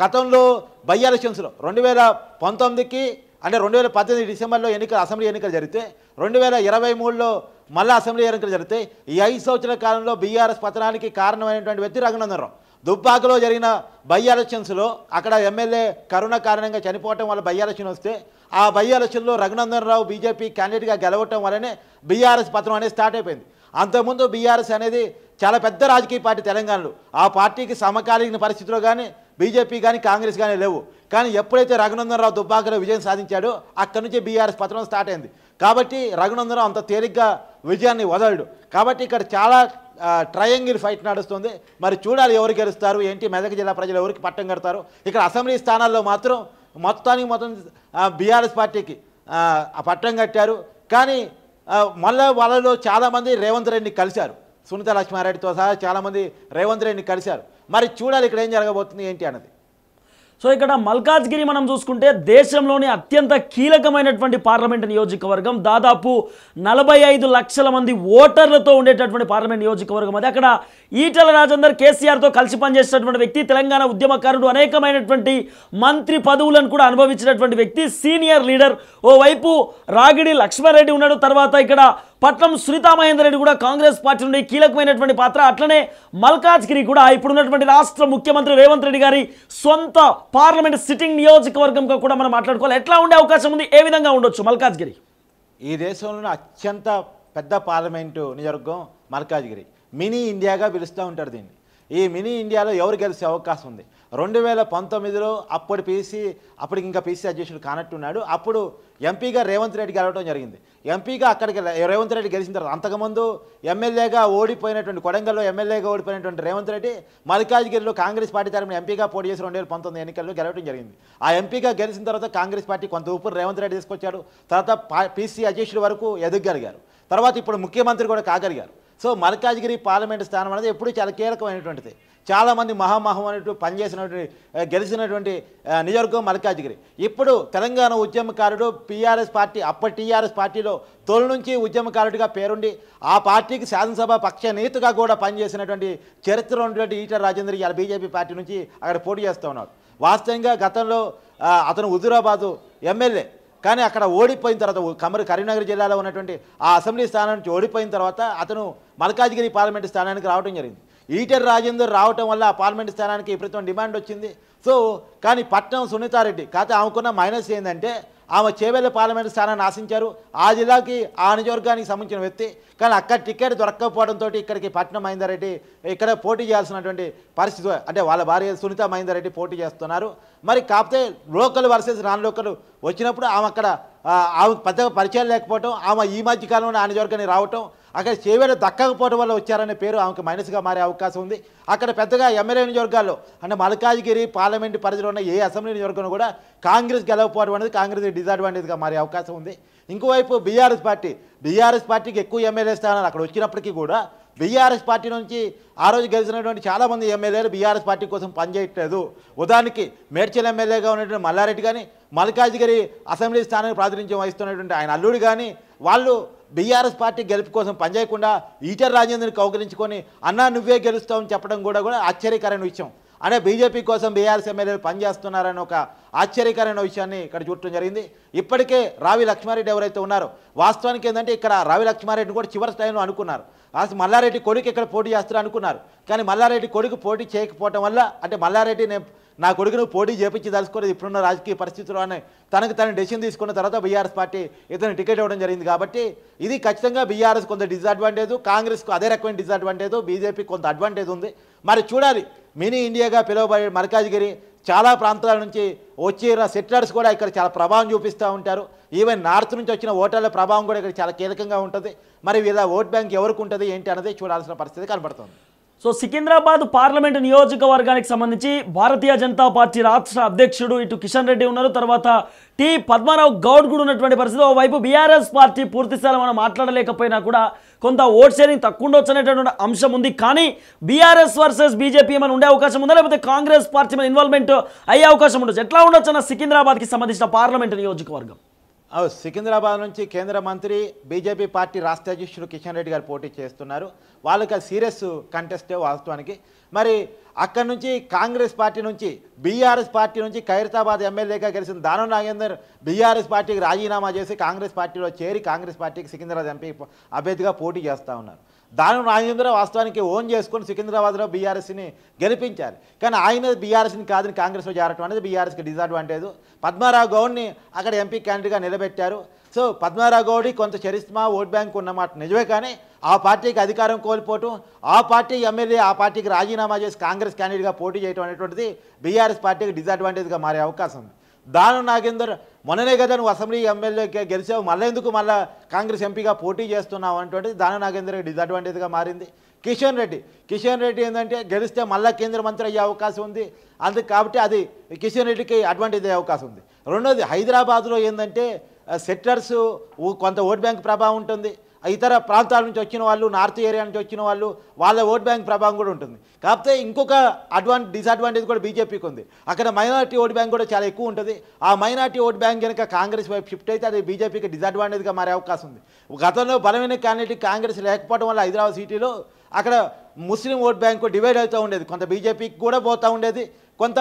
గతంలో బై ఎలక్షన్స్లో రెండు వేల పంతొమ్మిదికి అంటే రెండు వేల పద్దెనిమిది డిసెంబర్లో ఎన్నికలు అసెంబ్లీ ఎన్నికలు జరిగితే రెండు వేల ఇరవై మూడులో మళ్ళీ అసెంబ్లీ ఎన్నికలు జరిగితే ఈ ఐదు సంవత్సరాల కాలంలో బీఆర్ఎస్ పతనానికి కారణమైనటువంటి వ్యక్తి రఘునందనరావు దుబ్బాకలో జరిగిన బై ఎలక్షన్స్లో అక్కడ ఎమ్మెల్యే కరోనా కారణంగా చనిపోవటం వల్ల బై ఎలక్షన్ వస్తే ఆ బై ఎలక్షన్లో రఘునందనరావు బీజేపీ క్యాండిడేట్గా గెలవటం వల్లనే బీఆర్ఎస్ పతనం అనేది స్టార్ట్ అయిపోయింది అంతకుముందు బీఆర్ఎస్ అనేది చాలా పెద్ద రాజకీయ పార్టీ తెలంగాణలో ఆ పార్టీకి సమకాలీన పరిస్థితిలో కానీ బీజేపీ కానీ కాంగ్రెస్ కానీ లేవు కానీ ఎప్పుడైతే రఘునందనరావు దుబ్బాకలో విజయం సాధించాడో అక్కడి నుంచి బీఆర్ఎస్ పత్రం స్టార్ట్ అయింది కాబట్టి రఘునందనరావు అంత తేలిగ్గా విజయాన్ని వదలడు కాబట్టి ఇక్కడ చాలా ట్రయాంగిల్ ఫైట్ నడుస్తుంది మరి చూడాలి ఎవరు గెలుస్తారు ఏంటి మెదక్ జిల్లా ప్రజలు ఎవరికి పట్టం కడతారు ఇక్కడ అసెంబ్లీ స్థానాల్లో మాత్రం మొత్తానికి మొత్తం బీఆర్ఎస్ పార్టీకి పట్టం కట్టారు కానీ మళ్ళీ వాళ్ళలో చాలామంది రేవంత్ రెడ్డిని కలిశారు సునీత లక్ష్మారెడ్డితో సహా చాలామంది రేవంత్ రెడ్డిని కలిశారు మరి చూడాలి ఇక్కడ ఏం జరగబోతుంది ఏంటి అన్నది
సో ఇక్కడ మల్కాజ్గిరి మనం చూసుకుంటే దేశంలోని అత్యంత కీలకమైనటువంటి పార్లమెంట్ నియోజకవర్గం దాదాపు నలభై ఐదు లక్షల మంది ఓటర్లతో ఉండేటటువంటి పార్లమెంట్ నియోజకవర్గం అది అక్కడ ఈటల రాజేందర్ కేసీఆర్తో కలిసి పనిచేసినటువంటి వ్యక్తి తెలంగాణ ఉద్యమకారుడు అనేకమైనటువంటి మంత్రి పదవులను కూడా అనుభవించినటువంటి వ్యక్తి సీనియర్ లీడర్ ఓవైపు రాగిడి లక్ష్మారెడ్డి ఉన్నాడు తర్వాత ఇక్కడ పట్నం సునీతా మహేందర్ రెడ్డి కూడా కాంగ్రెస్ పార్టీ నుండి కీలకమైనటువంటి పాత్ర అట్లనే మల్కాజ్గిరి కూడా ఇప్పుడున్నటువంటి రాష్ట్ర ముఖ్యమంత్రి రేవంత్ రెడ్డి గారి సొంత పార్లమెంట్ సిట్టింగ్ నియోజకవర్గంగా కూడా మనం మాట్లాడుకోవాలి ఎట్లా ఉండే అవకాశం ఉంది ఏ విధంగా ఉండొచ్చు
మల్కాజ్గిరి ఈ దేశంలోని అత్యంత పెద్ద పార్లమెంటు నియోజకవర్గం మల్కాజ్గిరి మినీ ఇండియాగా పిలుస్తూ ఉంటారు దీన్ని ఈ మినీ ఇండియాలో ఎవరు గెలిచే అవకాశం ఉంది రెండు వేల పంతొమ్మిదిలో అప్పటి పీసీ అప్పటికి ఇంకా పీసీ అధ్యక్షుడు కానట్టున్నాడు అప్పుడు ఎంపీగా రేవంత్ రెడ్డి గెలవడం జరిగింది ఎంపీగా అక్కడికి రేవంత్ రెడ్డి గెలిచిన తర్వాత అంతకుముందు ఎమ్మెల్యేగా ఓడిపోయినటువంటి కొడంగల్లో ఎమ్మెల్యేగా ఓడిపోయినటువంటి రేవంత్ రెడ్డి మల్కాజ్గిరిలో కాంగ్రెస్ పార్టీ తరఫున ఎంపీగా పోటీ చేసి రెండు వేల పంతొమ్మిది ఎన్నికల్లో గెలవడం జరిగింది ఆ ఎంపీగా గెలిచిన తర్వాత కాంగ్రెస్ పార్టీ కొంత ఊపిరి రేవంత్ రెడ్డి తీసుకొచ్చాడు తర్వాత పీసీ అధ్యక్షుడి వరకు ఎదగగలిగారు తర్వాత ఇప్పుడు ముఖ్యమంత్రి కూడా కాగలిగారు సో మల్కాజ్గిరి పార్లమెంటు స్థానం అనేది ఎప్పుడూ చాలా కీలకమైనటువంటిది చాలామంది మహామహం అనేటువంటి పనిచేసినటువంటి గెలిచినటువంటి నియోజకవర్గం మల్కాజ్గిరి ఇప్పుడు తెలంగాణ ఉద్యమకారుడు పీఆర్ఎస్ పార్టీ అప్పటి టీఆర్ఎస్ పార్టీలో తొలి నుంచి ఉద్యమకారుడిగా పేరుండి ఆ పార్టీకి శాసనసభ పక్ష నేతగా కూడా పనిచేసినటువంటి చరిత్ర ఉన్నటువంటి ఈటల రాజేందర్ ఇవాళ బీజేపీ పార్టీ నుంచి అక్కడ పోటీ చేస్తూ ఉన్నారు వాస్తవంగా గతంలో అతను హుజురాబాదు ఎమ్మెల్యే కానీ అక్కడ ఓడిపోయిన తర్వాత కమరు కరీంనగర్ జిల్లాలో ఉన్నటువంటి ఆ అసెంబ్లీ స్థానం నుంచి ఓడిపోయిన తర్వాత అతను మల్కాజ్గిరి పార్లమెంట్ స్థానానికి రావడం జరిగింది ఈటర్ రాజేందర్ రావటం వల్ల ఆ పార్లమెంట్ స్థానానికి విపరీతం డిమాండ్ వచ్చింది సో కానీ పట్నం సునీతారెడ్డి కాకపోతే ఆమెకున్న మైనస్ ఏంటంటే ఆమె చేవెళ్ళ పార్లమెంట్ స్థానాన్ని ఆశించారు ఆ జిల్లాకి ఆ నియోజకవర్గానికి సంబంధించిన వ్యక్తి కానీ అక్కడ టికెట్ దొరక్కపోవడంతో ఇక్కడికి పట్నం మహేందర్రెడ్డి ఇక్కడ పోటీ చేయాల్సినటువంటి పరిస్థితి అంటే వాళ్ళ భార్య సునీత మహేందర్రెడ్డి పోటీ చేస్తున్నారు మరి కాకపోతే లోకల్ వర్సెస్ నాన్ లోకల్ వచ్చినప్పుడు ఆమె అక్కడ ఆమె పెద్దగా పరిచయం లేకపోవటం ఆమె ఈ మధ్యకాలంలో ఆ నియోజకవర్గానికి రావటం అక్కడ చేవేళ దక్కకపోవడం వల్ల వచ్చారనే పేరు ఆమెకు మైనస్గా మారే అవకాశం ఉంది అక్కడ పెద్దగా ఎమ్మెల్యే నియోజకవర్గాల్లో అంటే మల్కాజ్గిరి పార్లమెంట్ పరిధిలో ఉన్న ఏ అసెంబ్లీ నియోజకవర్గం కూడా కాంగ్రెస్ గెలవపోవడం అనేది కాంగ్రెస్ డిసడ్వాంటేజ్గా మారే అవకాశం ఉంది ఇంకోవైపు బీఆర్ఎస్ పార్టీ బీఆర్ఎస్ పార్టీకి ఎక్కువ ఎమ్మెల్యే స్థానాలు అక్కడ వచ్చినప్పటికీ కూడా బీఆర్ఎస్ పార్టీ నుంచి ఆ రోజు గెలిచినటువంటి చాలామంది ఎమ్మెల్యేలు బీఆర్ఎస్ పార్టీ కోసం పనిచేయట్లేదు ఉదాహరణకి మేడ్చల్ ఎమ్మెల్యేగా ఉన్నటువంటి మల్లారెడ్డి కానీ మల్కాజ్గిరి అసెంబ్లీ స్థానానికి ప్రాతినిధ్యం వహిస్తున్నటువంటి ఆయన అల్లుడు కానీ వాళ్ళు బీఆర్ఎస్ పార్టీ గెలుపు కోసం పనిచేయకుండా ఈటర్ రాజేందర్ని కౌకరించుకొని అన్నా నువ్వే గెలుస్తావని చెప్పడం కూడా కూడా ఆశ్చర్యకరమైన విషయం అంటే బీజేపీ కోసం బీఆర్ఎస్ ఎమ్మెల్యేలు పనిచేస్తున్నారని ఒక ఆశ్చర్యకరమైన విషయాన్ని ఇక్కడ చూడటం జరిగింది ఇప్పటికే రావి లక్ష్మారెడ్డి ఎవరైతే ఉన్నారో వాస్తవానికి ఏంటంటే ఇక్కడ రావి లక్ష్మారెడ్డిని కూడా చివరి స్థాయిలో అనుకున్నారు అసలు మల్లారెడ్డి కొడుకు ఇక్కడ పోటీ చేస్తారు అనుకున్నారు కానీ మల్లారెడ్డి కొడుకు పోటీ చేయకపోవటం వల్ల అంటే మల్లారెడ్డి నేను నా కొడుకును పోటీ చేపించదలుచుకునేది ఇప్పుడున్న రాజకీయ పరిస్థితుల్లో అని తనకు తన డెసిషన్ తీసుకున్న తర్వాత బీఆర్ఎస్ పార్టీ ఇతను టికెట్ ఇవ్వడం జరిగింది కాబట్టి ఇది ఖచ్చితంగా బీఆర్ఎస్ కొంత డిసడ్వాంటేజ్ కాంగ్రెస్కు అదే రకమైన డిసడ్వాంటేజ్ బీజేపీ కొంత అడ్వాంటేజ్ ఉంది మరి చూడాలి మినీ ఇండియాగా పిలువబడే మల్కాజ్గిరి చాలా ప్రాంతాల నుంచి వచ్చిన సెటిలర్స్ కూడా ఇక్కడ చాలా ప్రభావం చూపిస్తూ ఉంటారు ఈవెన్ నార్త్ నుంచి వచ్చిన ఓటర్ల ప్రభావం కూడా ఇక్కడ చాలా కీలకంగా ఉంటుంది మరి వీళ్ళ ఓట్ బ్యాంక్ ఎవరికి ఉంటుంది ఏంటి అనేది చూడాల్సిన పరిస్థితి కనబడుతుంది
సో సికింద్రాబాద్ పార్లమెంట్ నియోజకవర్గానికి సంబంధించి భారతీయ జనతా పార్టీ రాష్ట్ర అధ్యక్షుడు ఇటు కిషన్ రెడ్డి ఉన్నారు తర్వాత టి పద్మారావు గౌడ్ కూడా ఉన్నటువంటి పరిస్థితి ఓవైపు బీఆర్ఎస్ పార్టీ పూర్తిస్థాయిలో మనం మాట్లాడలేకపోయినా కూడా కొంత ఓట్ షేరింగ్ తక్కువ అనేటటువంటి అంశం ఉంది కానీ బీఆర్ఎస్ వర్సెస్ బీజేపీ ఏమైనా ఉండే అవకాశం ఉందా లేకపోతే కాంగ్రెస్ పార్టీ మన ఇన్వాల్వ్మెంట్ అయ్యే అవకాశం ఉండొచ్చు ఎట్లా ఉండొచ్చు అన్న సికింద్రాబాద్కి సంబంధించిన పార్లమెంట్ నియోజకవర్గం
సికింద్రాబాద్ నుంచి కేంద్ర మంత్రి బీజేపీ పార్టీ రాష్ట్ర అధ్యక్షుడు కిషన్ రెడ్డి గారు పోటీ చేస్తున్నారు వాళ్ళకి సీరియస్ కంటెస్టే వాస్తవానికి మరి అక్కడి నుంచి కాంగ్రెస్ పార్టీ నుంచి బీఆర్ఎస్ పార్టీ నుంచి ఖైరతాబాద్ ఎమ్మెల్యేగా గెలిచిన దానం నాగేందర్ బీఆర్ఎస్ పార్టీకి రాజీనామా చేసి కాంగ్రెస్ పార్టీలో చేరి కాంగ్రెస్ పార్టీకి సికింద్రాబాద్ ఎంపీ అభ్యర్థిగా పోటీ చేస్తూ ఉన్నారు దాని రాజేంద్ర వాస్తవానికి ఓన్ చేసుకుని సికింద్రాబాద్లో బీఆర్ఎస్ని గెలిపించారు కానీ ఆయన బీఆర్ఎస్ని కాదని కాంగ్రెస్లో చేరటం అనేది బీఆర్ఎస్కి డిజడ్వాంటేజ్ పద్మారావు గౌడ్ని అక్కడ ఎంపీ క్యాండిడేట్గా నిలబెట్టారు సో పద్మారావు గౌడి కొంత చరిస్మా ఓట్ బ్యాంక్ ఉన్నమాట నిజమే కానీ ఆ పార్టీకి అధికారం కోల్పోవటం ఆ పార్టీ ఎమ్మెల్యే ఆ పార్టీకి రాజీనామా చేసి కాంగ్రెస్ క్యాండిడేట్గా పోటీ చేయడం అనేటువంటిది బీఆర్ఎస్ పార్టీకి డిజడ్వాంటేజ్గా మారే అవకాశం ఉంది దాను నాగేందర్ మొన్ననే కదా నువ్వు అసెంబ్లీ ఎమ్మెల్యే గెలిచావు మళ్ళీ ఎందుకు మళ్ళీ కాంగ్రెస్ ఎంపీగా పోటీ చేస్తున్నావు అంటే దాను నాగేందర్ రెడ్డి డిసడ్వాంటేజ్గా మారింది కిషన్ రెడ్డి కిషన్ రెడ్డి ఏంటంటే గెలిస్తే మళ్ళీ కేంద్ర మంత్రి అయ్యే అవకాశం ఉంది అందుకు కాబట్టి అది కిషన్ రెడ్డికి అడ్వాంటేజ్ అయ్యే అవకాశం ఉంది రెండోది హైదరాబాద్లో ఏంటంటే సెట్టర్సు కొంత ఓట్ బ్యాంక్ ప్రభావం ఉంటుంది ఇతర ప్రాంతాల నుంచి వచ్చిన వాళ్ళు నార్త్ ఏరియా నుంచి వచ్చిన వాళ్ళు వాళ్ళ ఓట్ బ్యాంక్ ప్రభావం కూడా ఉంటుంది కాకపోతే ఇంకొక అడ్వాంట్ డిసడ్వాంటేజ్ కూడా బీజేపీకి ఉంది అక్కడ మైనార్టీ ఓట్ బ్యాంక్ కూడా చాలా ఎక్కువ ఉంటుంది ఆ మైనార్టీ ఓట్ బ్యాంక్ కనుక కాంగ్రెస్ వైపు షిఫ్ట్ అయితే అది బీజేపీకి డిసడ్వాంటేజ్గా మారే అవకాశం ఉంది గతంలో బలమైన క్యాండిడేట్ కాంగ్రెస్ లేకపోవడం వల్ల హైదరాబాద్ సిటీలో అక్కడ ముస్లిం ఓట్ బ్యాంకు డివైడ్ అవుతూ ఉండేది కొంత బీజేపీకి కూడా పోతూ ఉండేది కొంత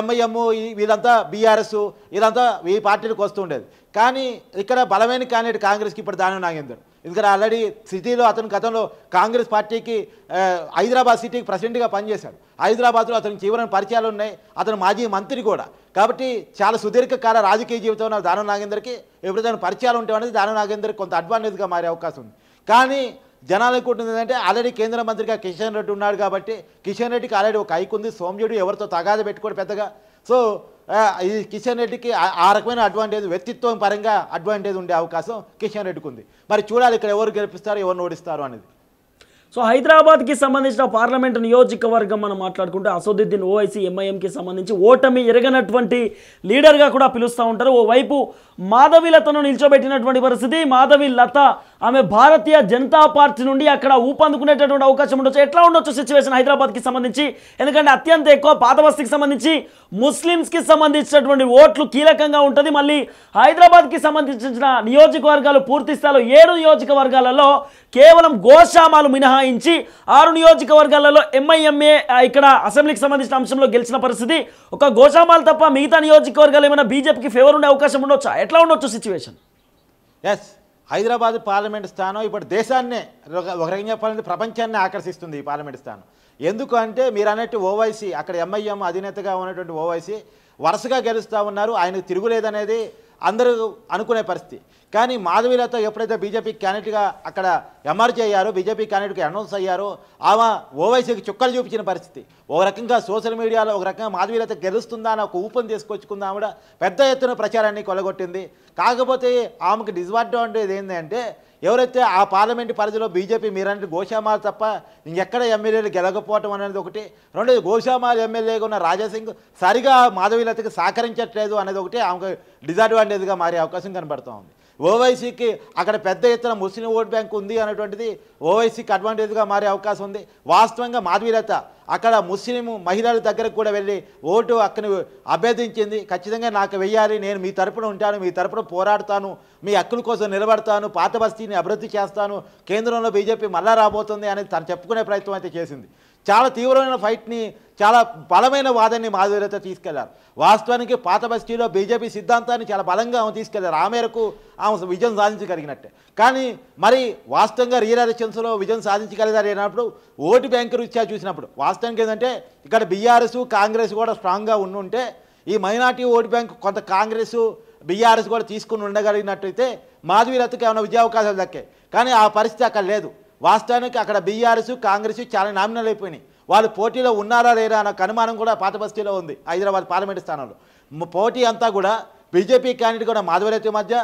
ఎంఐఎం వీళ్ళంతా బీఆర్ఎస్ వీళ్ళంతా ఈ పార్టీలకు వస్తూ ఉండేది కానీ ఇక్కడ బలమైన క్యాండిడేట్ కాంగ్రెస్కి ఇప్పుడు దానం నాగేందర్ ఎందుకంటే ఆల్రెడీ సిటీలో అతను గతంలో కాంగ్రెస్ పార్టీకి హైదరాబాద్ సిటీకి ప్రెసిడెంట్గా పనిచేశాడు హైదరాబాద్లో అతనికి తీవ్రమైన పరిచయాలు ఉన్నాయి అతను మాజీ మంత్రి కూడా కాబట్టి చాలా సుదీర్ఘకాల రాజకీయ జీవితంలో దానం నాగేందర్కి ఎప్పుడైనా పరిచయాలు ఉంటామనేది అనేది దానం నాగేందర్కి కొంత అడ్వాంటేజ్గా మారే అవకాశం ఉంది కానీ జనాలు ఉంటుంది ఏంటంటే ఆల్రెడీ కేంద్ర మంత్రిగా కిషన్ రెడ్డి ఉన్నాడు కాబట్టి కిషన్ రెడ్డికి ఆల్రెడీ ఒక ఐకుంది సోమ్యుడు ఎవరితో తగాద పెట్టుకోడు పెద్దగా సో ఈ కిషన్ రెడ్డికి ఆ రకమైన అడ్వాంటేజ్ వ్యక్తిత్వం పరంగా అడ్వాంటేజ్ ఉండే అవకాశం కిషన్ రెడ్డికి ఉంది మరి చూడాలి ఇక్కడ ఎవరు గెలిపిస్తారు ఎవరు ఓడిస్తారు అనేది సో
హైదరాబాద్కి సంబంధించిన పార్లమెంట్ నియోజకవర్గం మనం మాట్లాడుకుంటే అసదుద్దీన్ ఓవైసీ ఎంఐఎంకి సంబంధించి ఓటమి ఎరగనటువంటి లీడర్గా కూడా పిలుస్తూ ఉంటారు ఓవైపు మాధవి లతను నిల్చోబెట్టినటువంటి పరిస్థితి మాధవి లత ఆమె భారతీయ జనతా పార్టీ నుండి అక్కడ ఊపందుకునేటటువంటి అవకాశం ఉండొచ్చు ఎట్లా ఉండొచ్చు సిచ్యువేషన్ హైదరాబాద్కి సంబంధించి ఎందుకంటే అత్యంత ఎక్కువ పాతబస్తీకి సంబంధించి ముస్లిమ్స్కి సంబంధించినటువంటి ఓట్లు కీలకంగా ఉంటుంది మళ్ళీ హైదరాబాద్కి సంబంధించిన నియోజకవర్గాలు పూర్తి స్థాయిలో ఏడు నియోజకవర్గాలలో కేవలం గోశామాలు మినహాయించి ఆరు నియోజకవర్గాలలో ఎంఐఎంఏ ఇక్కడ అసెంబ్లీకి సంబంధించిన అంశంలో గెలిచిన పరిస్థితి ఒక గోశామాలు తప్ప మిగతా నియోజకవర్గాలు ఏమైనా బీజేపీకి ఫేవర్ ఉండే అవకాశం ఉండొచ్చా ఎట్లా ఉండొచ్చు సిచ్యువేషన్
ఎస్ హైదరాబాద్ పార్లమెంట్ స్థానం ఇప్పుడు దేశాన్నే ఒక రకంగా చెప్పాలంటే ప్రపంచాన్ని ఆకర్షిస్తుంది ఈ పార్లమెంట్ స్థానం ఎందుకు అంటే మీరు అన్నట్టు ఓవైసీ అక్కడ ఎంఐఎం అధినేతగా ఉన్నటువంటి ఓవైసీ వరుసగా గెలుస్తూ ఉన్నారు ఆయనకు తిరుగులేదనేది అందరూ అనుకునే పరిస్థితి కానీ మాధవీలత ఎప్పుడైతే బీజేపీ క్యాండిడేట్గా అక్కడ ఎమర్జీ అయ్యారో బీజేపీ క్యాండిడేట్గా అనౌన్స్ అయ్యారో ఆమె ఓవైసీకి చుక్కలు చూపించిన పరిస్థితి ఒక రకంగా సోషల్ మీడియాలో ఒక రకంగా మాధవీలత గెలుస్తుందా అని ఒక ఊపం తీసుకొచ్చుకుందా కూడా పెద్ద ఎత్తున ప్రచారాన్ని కొలగొట్టింది కాకపోతే ఆమెకు డిజడ్వాంటేజ్ ఏంటంటే ఎవరైతే ఆ పార్లమెంటు పరిధిలో బీజేపీ మీరంటే గోషామాల్ తప్ప ఇంకెక్కడ ఎమ్మెల్యేలు గెలకపోవటం అనేది ఒకటి రెండోది గోషామాల్ ఎమ్మెల్యేగా ఉన్న రాజాసింగ్ సరిగా మాధవీలతకి సహకరించట్లేదు అనేది ఒకటి ఆమెకు డిజడ్వాంటేజ్గా మారే అవకాశం కనబడుతూ ఉంది ఓవైసీకి అక్కడ పెద్ద ఎత్తున ముస్లిం ఓట్ బ్యాంక్ ఉంది అనేటువంటిది ఓవైసీకి అడ్వాంటేజ్గా మారే అవకాశం ఉంది వాస్తవంగా మాధవీలత అక్కడ ముస్లిం మహిళల దగ్గరకు కూడా వెళ్ళి ఓటు అక్కని అభ్యర్థించింది ఖచ్చితంగా నాకు వెయ్యాలి నేను మీ తరపున ఉంటాను మీ తరపున పోరాడుతాను మీ హక్కుల కోసం నిలబడతాను పాత బస్తీని అభివృద్ధి చేస్తాను కేంద్రంలో బీజేపీ మళ్ళా రాబోతుంది అనేది తను చెప్పుకునే ప్రయత్నం అయితే చేసింది చాలా తీవ్రమైన ఫైట్ని చాలా బలమైన వాదాన్ని మాధవీరత తీసుకెళ్లారు వాస్తవానికి పాత బస్తీలో బీజేపీ సిద్ధాంతాన్ని చాలా బలంగా ఆమె తీసుకెళ్లారు ఆ మేరకు ఆమె విజయం సాధించగలిగినట్టే కానీ మరి వాస్తవంగా రియల్ ఎలక్షన్స్లో విజయం సాధించగలిగారు ఓటు బ్యాంకు రీత్యా చూసినప్పుడు వాస్తవానికి ఏంటంటే ఇక్కడ బీఆర్ఎస్ కాంగ్రెస్ కూడా స్ట్రాంగ్గా ఉండుంటే ఈ మైనార్టీ ఓటు బ్యాంకు కొంత కాంగ్రెస్ బీఆర్ఎస్ కూడా తీసుకుని ఉండగలిగినట్టయితే మాధవీలతకి ఏమైనా విజయావకాశాలు దక్కాయి కానీ ఆ పరిస్థితి అక్కడ లేదు వాస్తవానికి అక్కడ బీఆర్ఎస్ కాంగ్రెస్ చాలా నామినల్ అయిపోయినాయి వాళ్ళు పోటీలో ఉన్నారా లేరా అన్న అనుమానం కూడా పాత బస్తీలో ఉంది హైదరాబాద్ పార్లమెంటు స్థానంలో పోటీ అంతా కూడా బీజేపీ క్యాండిడేట్ కూడా మాధవరెత్తి మధ్య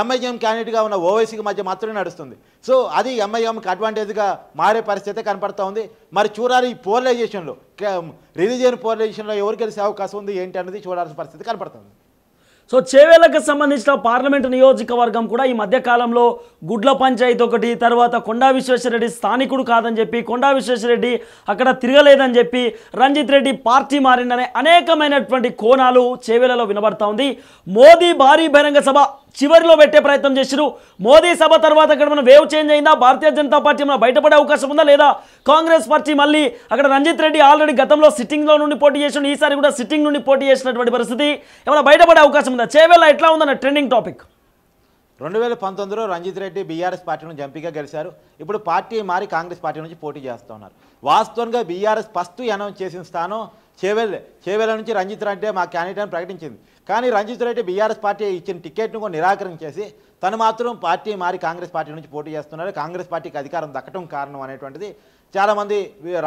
ఎంఐఎం క్యాండిడేట్గా ఉన్న ఓవైసీకి మధ్య మాత్రమే నడుస్తుంది సో అది ఎంఐఎంకి అడ్వాంటేజ్గా మారే పరిస్థితి కనపడుతూ ఉంది మరి చూడాలి ఈ పోలరైజేషన్లో రిలీజియన్ పోలరైజేషన్లో ఎవరు గెలిచే అవకాశం ఉంది ఏంటి అనేది చూడాల్సిన పరిస్థితి కనపడుతుంది సో చేవేళ్లకు సంబంధించిన పార్లమెంటు నియోజకవర్గం
కూడా ఈ మధ్యకాలంలో గుడ్ల పంచాయతీ ఒకటి తర్వాత కొండా విశ్వేశ్వరరెడ్డి స్థానికుడు కాదని చెప్పి కొండా విశ్వేశ్వరరెడ్డి అక్కడ తిరగలేదని చెప్పి రంజిత్ రెడ్డి పార్టీ మారిందనే అనేకమైనటువంటి కోణాలు చేవేలలో వినబడతా ఉంది మోదీ భారీ బహిరంగ సభ చివరిలో పెట్టే ప్రయత్నం చేశారు మోదీ సభ తర్వాత అక్కడ మనం వేవ్ చేంజ్ అయిందా భారతీయ జనతా పార్టీ ఏమైనా బయటపడే అవకాశం ఉందా లేదా కాంగ్రెస్ పార్టీ మళ్ళీ అక్కడ రంజిత్ రెడ్డి ఆల్రెడీ గతంలో సిట్టింగ్లో నుండి పోటీ చేసిన ఈసారి కూడా సిట్టింగ్ నుండి పోటీ చేసినటువంటి పరిస్థితి ఏమైనా బయటపడే అవకాశం ఉందా చేవేళ ఎట్లా ఉందన్న ట్రెండింగ్ టాపిక్
రెండు వేల పంతొమ్మిదిలో రంజిత్ రెడ్డి బీఆర్ఎస్ పార్టీ నుంచి ఎంపీగా గెలిచారు ఇప్పుడు పార్టీ మారి కాంగ్రెస్ పార్టీ నుంచి పోటీ చేస్తున్నారు వాస్తవంగా బీఆర్ఎస్ ఫస్ట్ అనౌన్స్ చేసిన స్థానం చేవెల్ చేవెల నుంచి రంజిత్ రెడ్డి మా క్యాండిడేట్ ప్రకటించింది కానీ రంజిత్ రెడ్డి బీఆర్ఎస్ పార్టీ ఇచ్చిన టికెట్ను కూడా నిరాకరించేసి తను మాత్రం పార్టీ మారి కాంగ్రెస్ పార్టీ నుంచి పోటీ చేస్తున్నారు కాంగ్రెస్ పార్టీకి అధికారం దక్కడం కారణం అనేటువంటిది చాలామంది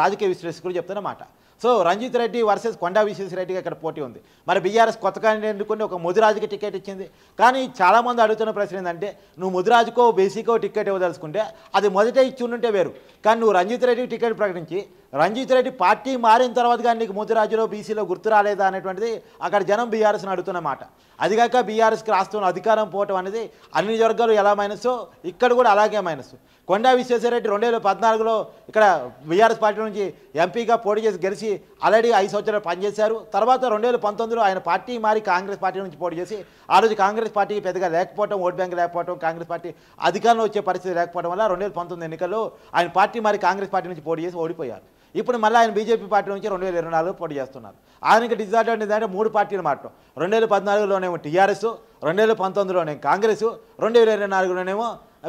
రాజకీయ విశ్లేషకులు చెప్తున్న మాట సో రంజిత్ రెడ్డి వర్సెస్ కొండా విశ్వేశ్వరరెడ్డికి అక్కడ పోటీ ఉంది మరి బీఆర్ఎస్ కొత్త క్యాండిడేట్ ఎన్నుకొని ఒక ముదిరాజుకి టికెట్ ఇచ్చింది కానీ చాలామంది అడుగుతున్న ప్రశ్న ఏంటంటే నువ్వు ముదిరాజుకో బేసికో టికెట్ ఇవ్వదలుచుకుంటే అది మొదట ఇచ్చి ఉండుంటే వేరు కానీ నువ్వు రంజిత్ రెడ్డికి టికెట్ ప్రకటించి రంజిత్ రెడ్డి పార్టీ మారిన తర్వాత కానీ నీకు మోతిరాజులో బీసీలో గుర్తు రాలేదా అనేటువంటిది అక్కడ జనం బీఆర్ఎస్ని అడుగుతున్న మాట అదిగాక బీఆర్ఎస్కి రాస్తున్న అధికారం పోవటం అనేది అన్ని వర్గాలు ఎలా మైనసో ఇక్కడ కూడా అలాగే మైనస్ కొండా విశ్వేశ్వరరెడ్డి రెండు వేల పద్నాలుగులో ఇక్కడ బీఆర్ఎస్ పార్టీ నుంచి ఎంపీగా పోటీ చేసి గెలిచి ఆల్రెడీ ఐదు సంవత్సరాలు పనిచేశారు తర్వాత రెండు వేల పంతొమ్మిదిలో ఆయన పార్టీ మారి కాంగ్రెస్ పార్టీ నుంచి పోటీ చేసి ఆ రోజు కాంగ్రెస్ పార్టీకి పెద్దగా లేకపోవడం ఓట్ బ్యాంక్ లేకపోవడం కాంగ్రెస్ పార్టీ అధికారంలో వచ్చే పరిస్థితి లేకపోవడం వల్ల రెండు వేల పంతొమ్మిది ఎన్నికల్లో ఆయన పార్టీ మారి కాంగ్రెస్ పార్టీ నుంచి పోటీ చేసి ఓడిపోయారు ఇప్పుడు మళ్ళీ ఆయన బీజేపీ పార్టీ నుంచి రెండు వేల ఇరవై నాలుగు పోటీ చేస్తున్నారు ఆయనకి డిజడ్వాంటేజ్ అంటే మూడు పార్టీలు మాత్రం రెండు వేల పద్నాలుగులోనేమో టీఆర్ఎస్ రెండు వేల పంతొమ్మిదిలోనేమో కాంగ్రెస్ రెండు వేల ఇరవై నాలుగులోనేమో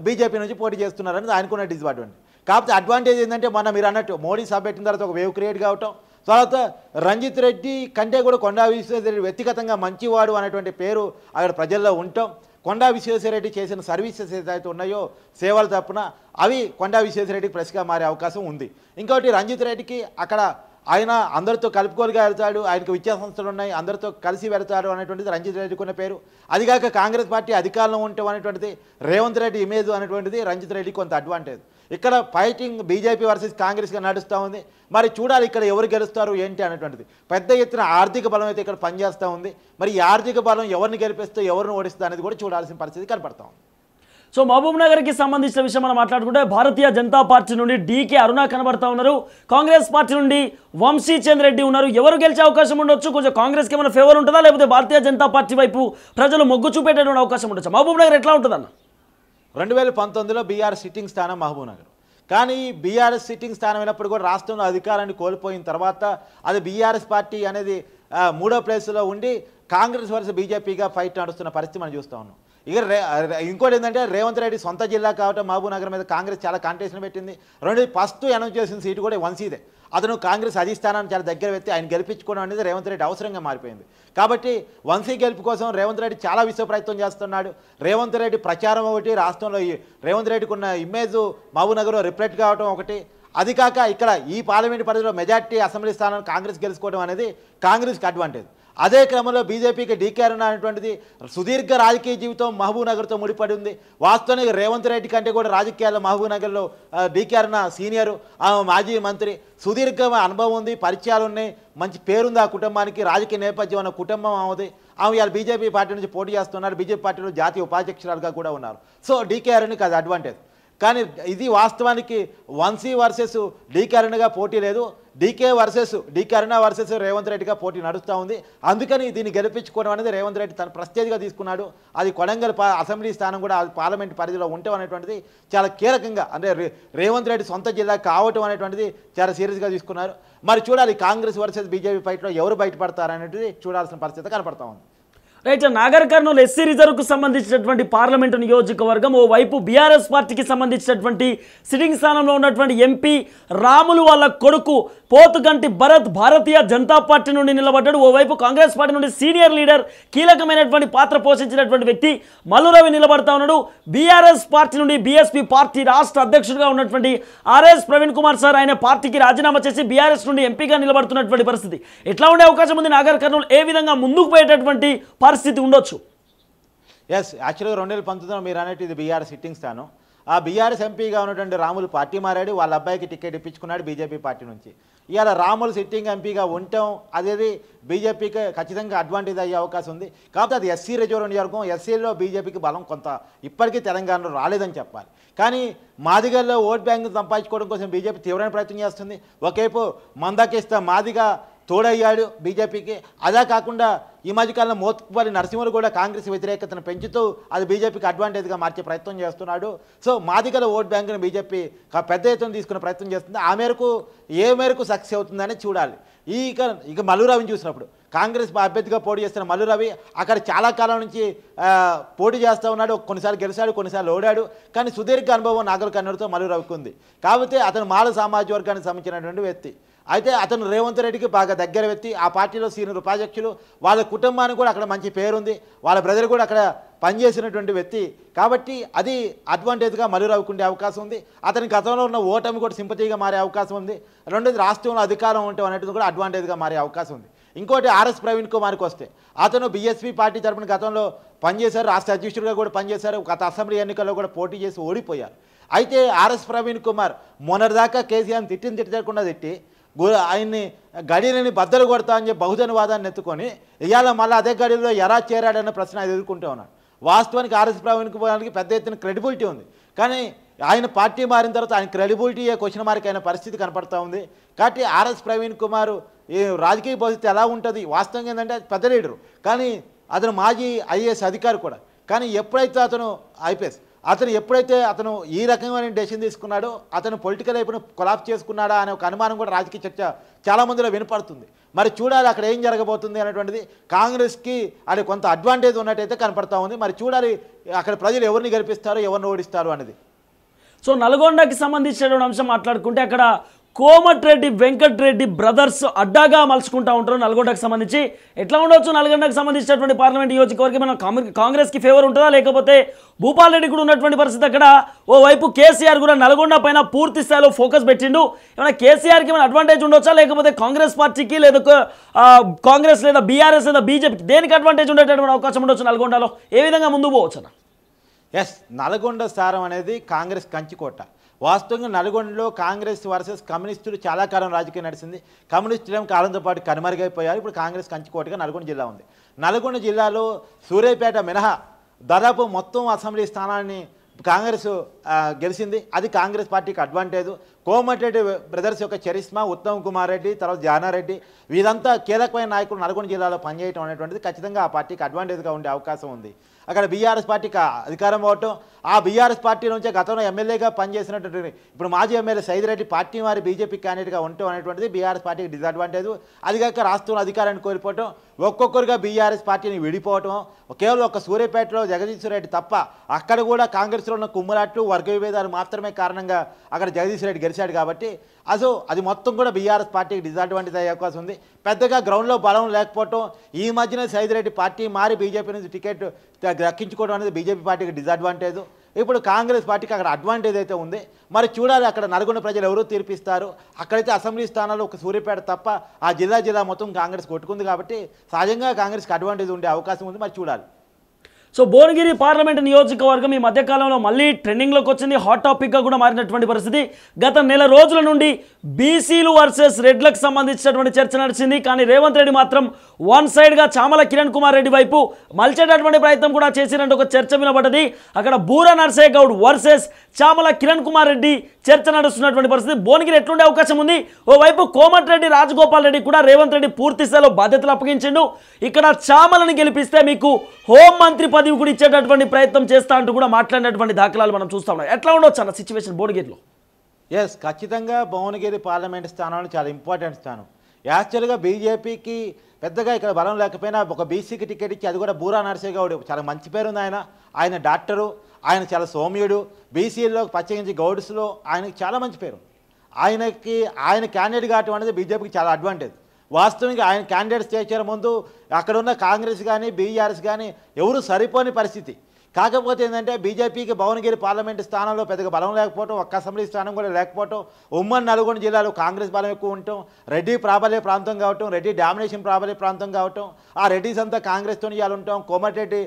బీజేపీ నుంచి పోటీ చేస్తున్నారని ఆయనకున్న డిజడ్వాంటేజ్ కాకపోతే అడ్వాంటేజ్ ఏంటంటే మొన్న మీరు అన్నట్టు మోడీ సభ పెట్టిన తర్వాత ఒక వేవ్ క్రియేట్ కావటం తర్వాత రంజిత్ రెడ్డి కంటే కూడా కొండా విశ్వేశ్వర వ్యక్తిగతంగా మంచివాడు అనేటువంటి పేరు అక్కడ ప్రజల్లో ఉండటం కొండా విశ్వేశ్వరరెడ్డి చేసిన సర్వీసెస్ ఏదైతే ఉన్నాయో సేవలు తప్పున అవి కొండా విశ్వేశ్వరరెడ్డికి ప్రెస్గా మారే అవకాశం ఉంది ఇంకోటి రంజిత్ రెడ్డికి అక్కడ ఆయన అందరితో కలుపుకోలుగా వెళ్తాడు ఆయనకు విద్యా సంస్థలు ఉన్నాయి అందరితో కలిసి వెళ్తాడు అనేటువంటిది రంజిత్ రెడ్డికి ఉన్న పేరు అదిగాక కాంగ్రెస్ పార్టీ అధికారంలో ఉండటం అనేటువంటిది రేవంత్ రెడ్డి ఇమేజ్ అనేటువంటిది రంజిత్ రెడ్డికి కొంత అడ్వాంటేజ్ ఇక్కడ ఫైటింగ్ బీజేపీ వర్సెస్ కాంగ్రెస్గా నడుస్తూ ఉంది మరి చూడాలి ఇక్కడ ఎవరు గెలుస్తారు ఏంటి అనేటువంటిది పెద్ద ఎత్తున ఆర్థిక బలం అయితే ఇక్కడ పనిచేస్తూ ఉంది మరి ఈ ఆర్థిక బలం ఎవరిని గెలిపిస్తే ఎవరిని ఓడిస్తా అనేది కూడా చూడాల్సిన పరిస్థితి కనపడతా ఉంది
సో మహబూబ్ నగర్కి సంబంధించిన విషయం మనం మాట్లాడుకుంటే భారతీయ జనతా పార్టీ నుండి డీకే అరుణ కనబడతా ఉన్నారు కాంగ్రెస్ పార్టీ నుండి వంశీ చంద్ర రెడ్డి ఉన్నారు ఎవరు గెలిచే అవకాశం ఉండొచ్చు కొంచెం కాంగ్రెస్కి ఏమైనా ఫేవర్ ఉంటుందా లేకపోతే భారతీయ జనతా పార్టీ వైపు ప్రజలు మొగ్గు చూపేటటువంటి అవకాశం ఉండొచ్చు మహబూబ్ నగర్ ఎట్లా ఉంటుందన్న
రెండు వేల పంతొమ్మిదిలో బీఆర్ సిట్టింగ్ స్థానం మహబూబ్నగర్ కానీ బీఆర్ఎస్ సిట్టింగ్ స్థానం అయినప్పుడు కూడా రాష్ట్రంలో అధికారాన్ని కోల్పోయిన తర్వాత అది బీఆర్ఎస్ పార్టీ అనేది మూడో ప్లేస్లో ఉండి కాంగ్రెస్ వరుస బీజేపీగా ఫైట్ నడుస్తున్న పరిస్థితి మనం చూస్తూ ఉన్నాం ఇక ఇంకోటి ఏంటంటే రేవంత్ రెడ్డి సొంత జిల్లా కాబట్టి మహబూబ్నగర్ మీద కాంగ్రెస్ చాలా కాంటేషన్ పెట్టింది రెండు ఫస్ట్ అనౌన్స్ చేసిన సీటు కూడా వన్సీదే అతను కాంగ్రెస్ అధిష్టానాన్ని చాలా దగ్గర పెట్టి ఆయన గెలిపించుకోవడం అనేది రేవంత్ రెడ్డి అవసరంగా మారిపోయింది కాబట్టి వంశీ గెలుపు కోసం రేవంత్ రెడ్డి చాలా విశ్వ ప్రయత్నం చేస్తున్నాడు రేవంత్ రెడ్డి ప్రచారం ఒకటి రాష్ట్రంలో రేవంత్ రెడ్డికి ఉన్న ఇమేజ్ మహబూబ్నగర్లో రిఫ్లెక్ట్ కావడం ఒకటి అది కాక ఇక్కడ ఈ పార్లమెంట్ పరిధిలో మెజార్టీ అసెంబ్లీ స్థానాన్ని కాంగ్రెస్ గెలుచుకోవడం అనేది కాంగ్రెస్కి అడ్వాంటేజ్ అదే క్రమంలో బీజేపీకి డీకే అరుణ అనేటువంటిది సుదీర్ఘ రాజకీయ జీవితం మహబూబ్నగర్తో ముడిపడి ఉంది వాస్తవానికి రేవంత్ రెడ్డి కంటే కూడా రాజకీయాల్లో మహబూబ్నగర్లో డీకే అరుణ సీనియరు ఆమె మాజీ మంత్రి సుదీర్ఘ అనుభవం ఉంది పరిచయాలు ఉన్నాయి మంచి పేరుంది ఆ కుటుంబానికి రాజకీయ నేపథ్యం అన్న కుటుంబం ఆమెది ఆమె ఇవాళ బీజేపీ పార్టీ నుంచి పోటీ చేస్తున్నారు బీజేపీ పార్టీలో జాతీయ ఉపాధ్యక్షురాలుగా కూడా ఉన్నారు సో డీకే అరుణ్కి అది అడ్వాంటేజ్ కానీ ఇది వాస్తవానికి వంశీ వర్సెస్ డీకే అరుణగా పోటీ లేదు DK versus DK Aruna versus Revanth రెడ్డిగా పోటీ నడుస్తూ ఉంది అందుకని దీన్ని గెలిపించుకోవడం అనేది రేవంత్ రెడ్డి తన ప్రత్యేకగా తీసుకున్నాడు అది కొడంగల్ అసెంబ్లీ స్థానం కూడా పార్లమెంట్ పరిధిలో ఉండటం అనేటువంటిది చాలా కీలకంగా అంటే రేవంత్ రెడ్డి సొంత జిల్లా కావటం అనేటువంటిది చాలా సీరియస్గా తీసుకున్నారు మరి చూడాలి కాంగ్రెస్ వర్సెస్ బీజేపీ ఫైట్లో ఎవరు బయటపడతారు అనేది చూడాల్సిన పరిస్థితి కనపడతా ఉంది
రైట్ నాగర్ కర్నూల్ ఎస్సీ రిజర్వ్కు సంబంధించినటువంటి పార్లమెంటు నియోజకవర్గం ఓవైపు బీఆర్ఎస్ పార్టీకి సంబంధించినటువంటి సిట్టింగ్ స్థానంలో ఉన్నటువంటి ఎంపీ రాములు వాళ్ళ కొడుకు పోతుగంటి భరత్ భారతీయ జనతా పార్టీ నుండి నిలబడ్డాడు ఓవైపు కాంగ్రెస్ పార్టీ నుండి సీనియర్ లీడర్ కీలకమైనటువంటి పాత్ర పోషించినటువంటి వ్యక్తి మల్లురవి నిలబడతా ఉన్నాడు బీఆర్ఎస్ పార్టీ నుండి బీఎస్పీ పార్టీ రాష్ట్ర అధ్యక్షుడిగా ఉన్నటువంటి ఆర్ఎస్ ప్రవీణ్ కుమార్ సార్ ఆయన పార్టీకి రాజీనామా చేసి బీఆర్ఎస్ నుండి ఎంపీగా నిలబడుతున్నటువంటి పరిస్థితి ఎట్లా ఉండే అవకాశం ఉంది నాగర్ కర్నూలు ఏ విధంగా ముందుకు పోయేటటువంటి పరిస్థితి ఉండొచ్చు
ఎస్ యాక్చువల్గా రెండు వేల పంతొమ్మిదిలో మీరు అనేది ఇది బీఆర్ సిట్టింగ్ స్థానం ఆ బీఆర్ఎస్ ఎంపీగా ఉన్నటువంటి రాములు పార్టీ మారాడు వాళ్ళ అబ్బాయికి టికెట్ ఇప్పించుకున్నాడు బీజేపీ పార్టీ నుంచి ఇవాళ రాములు సిట్టింగ్ ఎంపీగా ఉండటం అదేది బీజేపీకి ఖచ్చితంగా అడ్వాంటేజ్ అయ్యే అవకాశం ఉంది కాకపోతే అది ఎస్సీ రిజర్వ్ నియోజకవర్గం ఎస్సీలో బీజేపీకి బలం కొంత ఇప్పటికీ తెలంగాణలో రాలేదని చెప్పాలి కానీ మాదిగల్లో ఓట్ బ్యాంక్ సంపాదించుకోవడం కోసం బీజేపీ తీవ్రమైన ప్రయత్నం చేస్తుంది ఒకవైపు మందకిస్తా మాదిగా తోడయ్యాడు బీజేపీకి అదే కాకుండా ఈ మధ్యకాలంలో మోత్పల్లి నరసింహులు కూడా కాంగ్రెస్ వ్యతిరేకతను పెంచుతూ అది బీజేపీకి అడ్వాంటేజ్గా మార్చే ప్రయత్నం చేస్తున్నాడు సో మాదిగల ఓట్ బ్యాంకును బీజేపీ పెద్ద ఎత్తున తీసుకునే ప్రయత్నం చేస్తుంది ఆ మేరకు ఏ మేరకు సక్సెస్ అవుతుందని చూడాలి ఈ ఇక ఇక మల్లురావిని చూసినప్పుడు కాంగ్రెస్ అభ్యర్థిగా పోటీ చేస్తున్న మల్లురావి రవి అక్కడ చాలా కాలం నుంచి పోటీ చేస్తూ ఉన్నాడు కొన్నిసార్లు గెలిచాడు కొన్నిసార్లు ఓడాడు కానీ సుదీర్ఘ అనుభవం నాగర్ కన్నూరుతో మల్లురావికి ఉంది కాబట్టి అతను మాల సామాజిక వర్గానికి సంబంధించినటువంటి వ్యక్తి అయితే అతను రేవంత్ రెడ్డికి బాగా దగ్గర వ్యక్తి ఆ పార్టీలో సీనియర్ ఉపాధ్యక్షులు వాళ్ళ కుటుంబానికి కూడా అక్కడ మంచి పేరుంది వాళ్ళ బ్రదర్ కూడా అక్కడ పనిచేసినటువంటి వ్యక్తి కాబట్టి అది అడ్వాంటేజ్గా మలురావుకుండే అవకాశం ఉంది అతని గతంలో ఉన్న ఓటమి కూడా సింపతిగా మారే అవకాశం ఉంది రెండోది రాష్ట్రంలో అధికారం ఉండటం అనేది కూడా అడ్వాంటేజ్గా మారే అవకాశం ఉంది ఇంకోటి ఆర్ఎస్ ప్రవీణ్ కుమార్కి వస్తే అతను బీఎస్పీ పార్టీ తరపున గతంలో పనిచేశారు రాష్ట్ర అధ్యక్షుడిగా కూడా పనిచేశారు గత అసెంబ్లీ ఎన్నికల్లో కూడా పోటీ చేసి ఓడిపోయారు అయితే ఆర్ఎస్ ప్రవీణ్ కుమార్ మొన్నటిదాకా కేసీఆర్ని తిట్టిన తిట్టకుండా తిట్టి ఆయన్ని గడిలని బద్దలు కొడతా అని చెప్పి బహుజనవాదాన్ని ఎత్తుకొని ఇవాళ మళ్ళీ అదే గడిలో ఎలా చేరాడన్న ప్రశ్న ఆయన ఎదుర్కొంటూ ఉన్నాడు వాస్తవానికి ఆర్ఎస్ ప్రవీణ్కి పెద్ద ఎత్తున క్రెడిబిలిటీ ఉంది కానీ ఆయన పార్టీ మారిన తర్వాత ఆయన క్రెడిబిలిటీ క్వశ్చన్ మార్క్ అయిన పరిస్థితి కనపడతా ఉంది కాబట్టి ఆర్ఎస్ ప్రవీణ్ కుమార్ ఈ రాజకీయ భవిష్యత్తు ఎలా ఉంటుంది వాస్తవం ఏంటంటే పెద్ద లీడరు కానీ అతను మాజీ ఐఏఎస్ అధికారి కూడా కానీ ఎప్పుడైతే అతను ఐపీఎస్ అతను ఎప్పుడైతే అతను ఈ రకమైన డెసిషన్ తీసుకున్నాడో అతను పొలిటికల్ అయిపోయిన కొలాప్స్ చేసుకున్నాడా అనే ఒక అనుమానం కూడా రాజకీయ చర్చ చాలామందిలో వినపడుతుంది మరి చూడాలి అక్కడ ఏం జరగబోతుంది అనేటువంటిది కాంగ్రెస్కి అది కొంత అడ్వాంటేజ్ ఉన్నట్టయితే కనపడతా ఉంది మరి చూడాలి అక్కడ ప్రజలు ఎవరిని గెలిపిస్తారో ఎవరిని ఓడిస్తారో అనేది సో నల్గొండకి సంబంధించినటువంటి అంశం మాట్లాడుకుంటే అక్కడ
కోమట్రెడ్డి వెంకట్రెడ్డి బ్రదర్స్ అడ్డాగా మలుచుకుంటూ ఉంటారు నల్గొండకు సంబంధించి ఎట్లా ఉండొచ్చు నల్గొండకు సంబంధించినటువంటి పార్లమెంట్ నియోజకవర్గం మనం కాంగ్రెస్కి ఫేవర్ ఉంటుందా లేకపోతే భూపాల్ రెడ్డి కూడా ఉన్నటువంటి పరిస్థితి అక్కడ ఓవైపు కేసీఆర్ కూడా నల్గొండ పైన పూర్తి స్థాయిలో ఫోకస్ పెట్టిండు ఏమైనా కేసీఆర్కి ఏమైనా అడ్వాంటేజ్ ఉండొచ్చా లేకపోతే కాంగ్రెస్ పార్టీకి లేదా కాంగ్రెస్ లేదా బీఆర్ఎస్ లేదా బీజేపీకి దేనికి అడ్వాంటేజ్ ఉండేటటువంటి అవకాశం ఉండొచ్చు నల్గొండలో ఏ విధంగా ముందు పోవచ్చు
ఎస్ నల్గొండ స్థానం అనేది కాంగ్రెస్ కంచికోట వాస్తవంగా నల్గొండలో కాంగ్రెస్ వర్సెస్ కమ్యూనిస్టులు చాలా కాలం రాజకీయం నడిచింది కమ్యూనిస్టులేం కాలంతో పాటు కనుమరుగైపోయారు ఇప్పుడు కాంగ్రెస్ కంచుకోటగా నల్గొండ జిల్లా ఉంది నల్గొండ జిల్లాలో సూర్యపేట మినహా దాదాపు మొత్తం అసెంబ్లీ స్థానాన్ని కాంగ్రెస్ గెలిచింది అది కాంగ్రెస్ పార్టీకి అడ్వాంటేజ్ కోమటిరెడ్డి బ్రదర్స్ యొక్క చరిష్మ ఉత్తమ్ కుమార్ రెడ్డి తర్వాత జానారెడ్డి వీరంతా కీలకమైన నాయకులు నల్గొండ జిల్లాలో పనిచేయడం అనేటువంటిది ఖచ్చితంగా ఆ పార్టీకి అడ్వాంటేజ్గా ఉండే అవకాశం ఉంది అక్కడ బీఆర్ఎస్ పార్టీకి అధికారం అవటం ఆ బీఆర్ఎస్ పార్టీ నుంచే గతంలో ఎమ్మెల్యేగా పనిచేసినటువంటి ఇప్పుడు మాజీ ఎమ్మెల్యే సైదిరెడ్డి పార్టీ వారి బీజేపీ క్యాండిడేట్గా ఉండటం అనేటువంటిది బీఆర్ఎస్ పార్టీకి డిసడ్వాంటేజ్ అదిగాక రాష్ట్రంలో అధికారాన్ని కోల్పోవటం ఒక్కొక్కరుగా బీఆర్ఎస్ పార్టీని విడిపోవటం కేవలం ఒక సూర్యపేటలో సూర్యాపేటలో రెడ్డి తప్ప అక్కడ కూడా కాంగ్రెస్లో ఉన్న కుమ్మలాట్లు వర్గ విభేదాలు మాత్రమే కారణంగా అక్కడ జగదీష్ రెడ్డి గెలిచాడు కాబట్టి అసలు అది మొత్తం కూడా బీఆర్ఎస్ పార్టీకి డిసడ్వాంటేజ్ అయ్యే అవకాశం ఉంది పెద్దగా గ్రౌండ్లో బలం లేకపోవటం ఈ మధ్యన సైదిరెడ్డి పార్టీ మారి బీజేపీ నుంచి టికెట్ దక్కించుకోవడం అనేది బీజేపీ పార్టీకి డిజడ్వాంటేజ్ ఇప్పుడు కాంగ్రెస్ పార్టీకి అక్కడ అడ్వాంటేజ్ అయితే ఉంది మరి చూడాలి అక్కడ నల్గొండ ప్రజలు ఎవరు తీర్పిస్తారు అక్కడైతే అసెంబ్లీ స్థానాలు ఒక సూర్యపేట తప్ప ఆ జిల్లా జిల్లా మొత్తం కాంగ్రెస్ కొట్టుకుంది కాబట్టి సహజంగా కాంగ్రెస్కి అడ్వాంటేజ్ ఉండే అవకాశం ఉంది మరి చూడాలి సో భువనగిరి పార్లమెంట్ నియోజకవర్గం ఈ మధ్యకాలంలో
మళ్ళీ ట్రెండింగ్లోకి వచ్చింది హాట్ టాపిక్గా కూడా మారినటువంటి పరిస్థితి గత నెల రోజుల నుండి బీసీలు వర్సెస్ రెడ్లకు సంబంధించినటువంటి చర్చ నడిచింది కానీ రేవంత్ రెడ్డి మాత్రం వన్ సైడ్గా చామల కిరణ్ కుమార్ రెడ్డి వైపు మలిచేటటువంటి ప్రయత్నం కూడా చేసినట్టు ఒక చర్చ వినబడ్డది అక్కడ బూరా నర్సే గౌడ్ వర్సెస్ చామల కిరణ్ కుమార్ రెడ్డి చర్చ నడుస్తున్నటువంటి పరిస్థితి భువనగిరి ఎట్లుండే అవకాశం ఉంది ఓవైపు కోమట్ రెడ్డి రాజగోపాల్ రెడ్డి కూడా రేవంత్ రెడ్డి పూర్తి స్థాయిలో బాధ్యతలు అప్పగించిండు ఇక్కడ చామలను గెలిపిస్తే మీకు హోంమంత్రి పదవి కూడా ఇచ్చేటటువంటి ప్రయత్నం చేస్తా అంటూ కూడా మాట్లాడినటువంటి
దాఖలాలు మనం చూస్తా ఉన్నాం ఎట్లా ఉండొచ్చు అన్న సిచ్యువేషన్ భువనగిరిలో ఎస్ ఖచ్చితంగా భువనగిరి పార్లమెంట్ స్థానాలు చాలా ఇంపార్టెంట్ స్థానం యాక్చువల్గా బీజేపీకి పెద్దగా ఇక్కడ బలం లేకపోయినా ఒక బీసీకి టికెట్ ఇచ్చి అది కూడా బూరా నరసింహగౌడ్ చాలా మంచి పేరు ఉంది ఆయన ఆయన డాక్టరు ఆయన చాలా సౌమ్యుడు బీసీలో ప్రత్యేకించి గౌడ్స్లో ఆయనకి చాలా మంచి పేరు ఆయనకి ఆయన క్యాండిడేట్ కావటం అనేది బీజేపీకి చాలా అడ్వాంటేజ్ వాస్తవంగా ఆయన క్యాండిడేట్స్ చేసే ముందు అక్కడున్న కాంగ్రెస్ కానీ బీఆర్ఎస్ కానీ ఎవరు సరిపోని పరిస్థితి కాకపోతే ఏంటంటే బీజేపీకి భువనగిరి పార్లమెంటు స్థానంలో పెద్దగా బలం లేకపోవటం ఒక్క అసెంబ్లీ స్థానం కూడా లేకపోవటం ఉమ్మడి నల్గొండ జిల్లాలో కాంగ్రెస్ బలం ఎక్కువ ఉండటం రెడ్డి ప్రాబల్య ప్రాంతం కావటం రెడ్డి డామినేషన్ ప్రాబల్య ప్రాంతం కావటం ఆ రెడ్డిస్ అంతా కాంగ్రెస్తో ఇవాళ ఉంటాం కోమటిరెడ్డి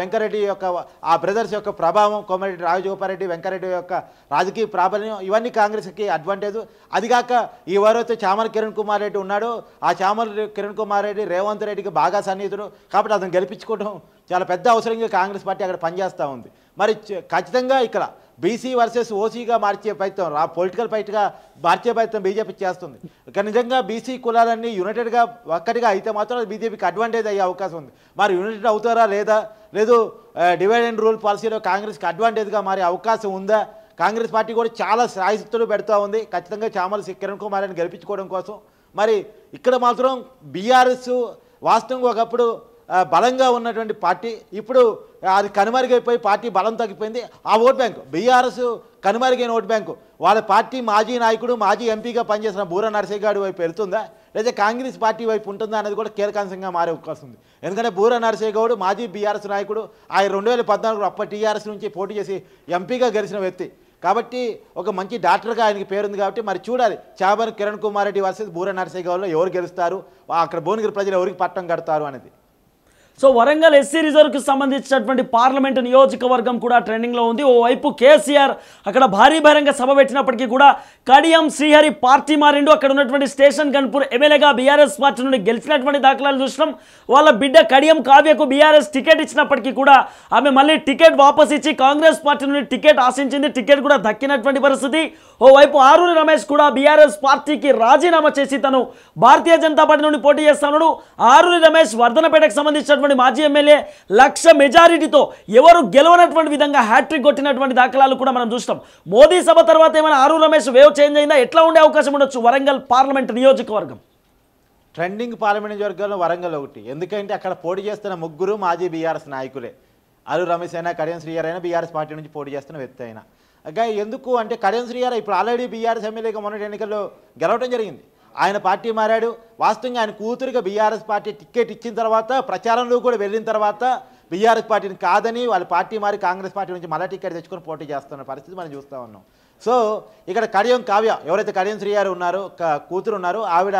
వెంకరెడ్డి యొక్క ఆ బ్రదర్స్ యొక్క ప్రభావం కోమటిరెడ్డి రాజగోపారెడ్డి వెంకరెడ్డి యొక్క రాజకీయ ప్రాబల్యం ఇవన్నీ కాంగ్రెస్కి అడ్వాంటేజ్ అదిగాక ఎవరైతే చామల కిరణ్ కుమార్ రెడ్డి ఉన్నాడు ఆ చామల కిరణ్ కుమార్ రెడ్డి రేవంత్ రెడ్డికి బాగా సన్నిహితుడు కాబట్టి అతను గెలిపించుకోవడం చాలా పెద్ద అవసరంగా కాంగ్రెస్ పార్టీ అక్కడ పనిచేస్తూ ఉంది మరి ఖచ్చితంగా ఇక్కడ బీసీ వర్సెస్ ఓసీగా మార్చే ప్రయత్నం రా పొలిటికల్ ఫైట్గా మార్చే ప్రయత్నం బీజేపీ చేస్తుంది కానీ నిజంగా బీసీ కులాలన్నీ యునైటెడ్గా ఒక్కటిగా అయితే మాత్రం బీజేపీకి అడ్వాంటేజ్ అయ్యే అవకాశం ఉంది మరి యునైటెడ్ అవుతారా లేదా లేదు డివైడ్ అండ్ రూల్ పాలసీలో కాంగ్రెస్కి అడ్వాంటేజ్గా మారే అవకాశం ఉందా కాంగ్రెస్ పార్టీ కూడా చాలా శ్రాయశక్తులు పెడుతూ ఉంది ఖచ్చితంగా చామల కిరణ్ కుమార్ని గెలిపించుకోవడం కోసం మరి ఇక్కడ మాత్రం బీఆర్ఎస్ వాస్తవంగా ఒకప్పుడు బలంగా ఉన్నటువంటి పార్టీ ఇప్పుడు అది కనుమరుగైపోయి పార్టీ బలం తగ్గిపోయింది ఆ ఓట్ బ్యాంకు బీఆర్ఎస్ కనుమరుగైన ఓట్ బ్యాంకు వాళ్ళ పార్టీ మాజీ నాయకుడు మాజీ ఎంపీగా పనిచేసిన బూర నరసింహగాడి వైపు వెళ్తుందా లేదా కాంగ్రెస్ పార్టీ వైపు ఉంటుందా అనేది కూడా కీలకాంశంగా మారే అవకాశం ఉంది ఎందుకంటే బూర నరసింహగౌడ్ మాజీ బీఆర్ఎస్ నాయకుడు ఆయన రెండు వేల పద్నాలుగులో అప్పటి టీఆర్ఎస్ నుంచి పోటీ చేసి ఎంపీగా గెలిచిన వ్యక్తి కాబట్టి ఒక మంచి డాక్టర్గా ఆయనకి పేరుంది కాబట్టి మరి చూడాలి చాబర్ కిరణ్ కుమార్ రెడ్డి వర్సెస్ బూర నరసింహగౌడ్లో ఎవరు గెలుస్తారు అక్కడ భువనగిరి ప్రజలు ఎవరికి పట్టం కడతారు అనేది
సో వరంగల్ ఎస్సీ రిజర్వ్కి సంబంధించినటువంటి పార్లమెంటు నియోజకవర్గం కూడా ట్రెండింగ్లో ఉంది ఓవైపు కేసీఆర్ అక్కడ భారీ బహిరంగ సభ పెట్టినప్పటికీ కూడా కడియం శ్రీహరి పార్టీ మారిండు అక్కడ ఉన్నటువంటి స్టేషన్ గన్పూర్ ఎమ్మెల్యేగా బీఆర్ఎస్ పార్టీ నుండి గెలిచినటువంటి దాఖలాలు చూసినాం వాళ్ళ బిడ్డ కడియం కావ్యకు బీఆర్ఎస్ టికెట్ ఇచ్చినప్పటికీ కూడా ఆమె మళ్ళీ టికెట్ వాపస్ ఇచ్చి కాంగ్రెస్ పార్టీ నుండి టికెట్ ఆశించింది టికెట్ కూడా దక్కినటువంటి పరిస్థితి ఓవైపు ఆరూరి రమేష్ కూడా బీఆర్ఎస్ పార్టీకి రాజీనామా చేసి తను భారతీయ జనతా పార్టీ నుండి పోటీ చేస్తాను ఆరూరి రమేష్ వర్ధనపేటకు సంబంధించిన ఉన్నటువంటి మాజీ ఎమ్మెల్యే లక్ష మెజారిటీతో ఎవరు గెలవనటువంటి విధంగా హ్యాట్రిక్ కొట్టినటువంటి దాఖలాలు కూడా మనం చూస్తాం మోదీ సభ తర్వాత ఏమైనా ఆరు రమేష్ వేవ్ చేంజ్ అయిందా ఎట్లా ఉండే అవకాశం ఉండొచ్చు
వరంగల్ పార్లమెంట్ నియోజకవర్గం ట్రెండింగ్ పార్లమెంట్ నియోజకవర్గంలో వరంగల్ ఒకటి ఎందుకంటే అక్కడ పోటీ చేస్తున్న ముగ్గురు మాజీ బీఆర్ఎస్ నాయకులే అరు రమేష్ అయినా కడియం శ్రీఆర్ అయినా బీఆర్ఎస్ పార్టీ నుంచి పోటీ చేస్తున్న వ్యక్తి అయినా ఎందుకు అంటే కడియం శ్రీఆర్ ఇప్పుడు ఆల్రెడీ బీఆర్ఎస్ ఎమ్మెల్యేగా మొన్నటి ఎన్నికల్లో గెలవడం జరిగింది ఆయన పార్టీ మారాడు వాస్తవంగా ఆయన కూతురుగా బీఆర్ఎస్ పార్టీ టికెట్ ఇచ్చిన తర్వాత ప్రచారంలో కూడా వెళ్ళిన తర్వాత బీఆర్ఎస్ పార్టీని కాదని వాళ్ళ పార్టీ మారి కాంగ్రెస్ పార్టీ నుంచి మళ్ళీ టిక్కెట్ తెచ్చుకొని పోటీ చేస్తున్న పరిస్థితి మనం చూస్తూ ఉన్నాం సో ఇక్కడ కడియం కావ్య ఎవరైతే కడియం శ్రీ గారు ఉన్నారో కూతురు ఉన్నారో ఆవిడ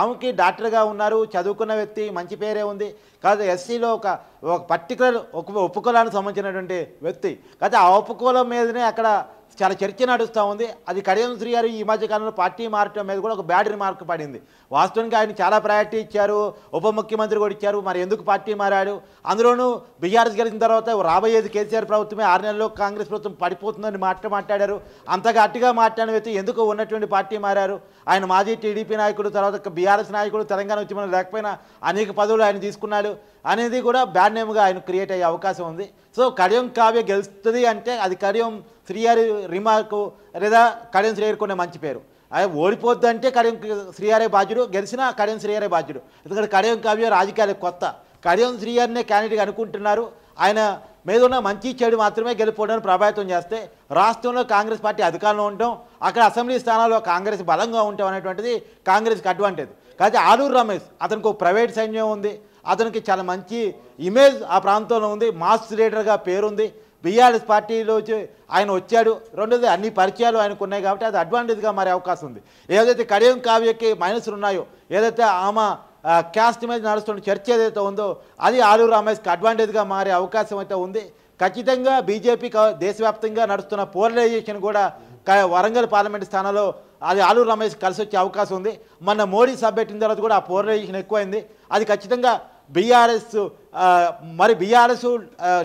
ఆమెకి డాక్టర్గా ఉన్నారు చదువుకున్న వ్యక్తి మంచి పేరే ఉంది కాదు ఎస్సీలో ఒక ఒక పర్టికులర్ ఒక ఉపకులానికి సంబంధించినటువంటి వ్యక్తి కాకపోతే ఆ ఉపకులం మీదనే అక్కడ చాలా చర్చ నడుస్తూ ఉంది అది కడియం శ్రీ గారు ఈ మధ్యకాలంలో పార్టీ మారటం మీద కూడా ఒక బ్యాడ్ రిమార్క్ పడింది వాస్తవానికి ఆయన చాలా ప్రయారిటీ ఇచ్చారు ఉప ముఖ్యమంత్రి కూడా ఇచ్చారు మరి ఎందుకు పార్టీ మారాడు అందులోనూ బీఆర్ఎస్ గెలిచిన తర్వాత రాబోయేది కేసీఆర్ ప్రభుత్వమే ఆరు నెలల్లో కాంగ్రెస్ ప్రభుత్వం పడిపోతుందని మాట మాట్లాడారు అంతగా అట్టిగా మాట్లాడిన వ్యక్తి ఎందుకు ఉన్నటువంటి పార్టీ మారారు ఆయన మాజీ టీడీపీ నాయకుడు తర్వాత బీఆర్ఎస్ నాయకుడు తెలంగాణ ఉద్యమంలో లేకపోయినా అనేక పదవులు ఆయన తీసుకున్నాడు అనేది కూడా బ్యాడ్ నేమ్గా ఆయన క్రియేట్ అయ్యే అవకాశం ఉంది సో కడియం కావ్య గెలుస్తుంది అంటే అది కడియం శ్రీయారి రిమార్క్ లేదా కడియం శ్రీయారి కొనే మంచి పేరు అదే ఓడిపోద్దంటే కడియం శ్రీయారే బాధ్యుడు గెలిచినా కడియం శ్రీయారే బాధ్యుడు ఎందుకంటే కడియం కావ్య రాజకీయాలు కొత్త కడియం శ్రీయారినే క్యాండిడేట్ అనుకుంటున్నారు ఆయన మీద ఉన్న మంచి చెడు మాత్రమే గెలిపోవడానికి ప్రభావితం చేస్తే రాష్ట్రంలో కాంగ్రెస్ పార్టీ అధికారంలో ఉండడం అక్కడ అసెంబ్లీ స్థానాల్లో కాంగ్రెస్ బలంగా ఉండటం అనేటువంటిది కాంగ్రెస్కి అడ్వాంటేజ్ కాకపోతే ఆలూరు రమేష్ అతనికి ఒక ప్రైవేట్ సైన్యం ఉంది అతనికి చాలా మంచి ఇమేజ్ ఆ ప్రాంతంలో ఉంది మాస్ లీడర్గా పేరుంది బీఆర్ఎస్ పార్టీలో ఆయన వచ్చాడు రెండోది అన్ని పరిచయాలు ఆయనకు ఉన్నాయి కాబట్టి అది అడ్వాంటేజ్గా మారే అవకాశం ఉంది ఏదైతే కడియం కావ్యకి మైనస్లు ఉన్నాయో ఏదైతే ఆమె క్యాస్ట్ మీద నడుస్తున్న చర్చ ఏదైతే ఉందో అది ఆలు రామేష్కి అడ్వాంటేజ్గా మారే అవకాశం అయితే ఉంది ఖచ్చితంగా బీజేపీ దేశవ్యాప్తంగా నడుస్తున్న పోలరైజేషన్ కూడా వరంగల్ పార్లమెంట్ స్థానంలో అది ఆలు రమేష్ కలిసి వచ్చే అవకాశం ఉంది మన మోడీ సభ పెట్టిన తర్వాత కూడా ఆ పోలరైజేషన్ ఎక్కువైంది అది ఖచ్చితంగా బీఆర్ఎస్ మరి బీఆర్ఎస్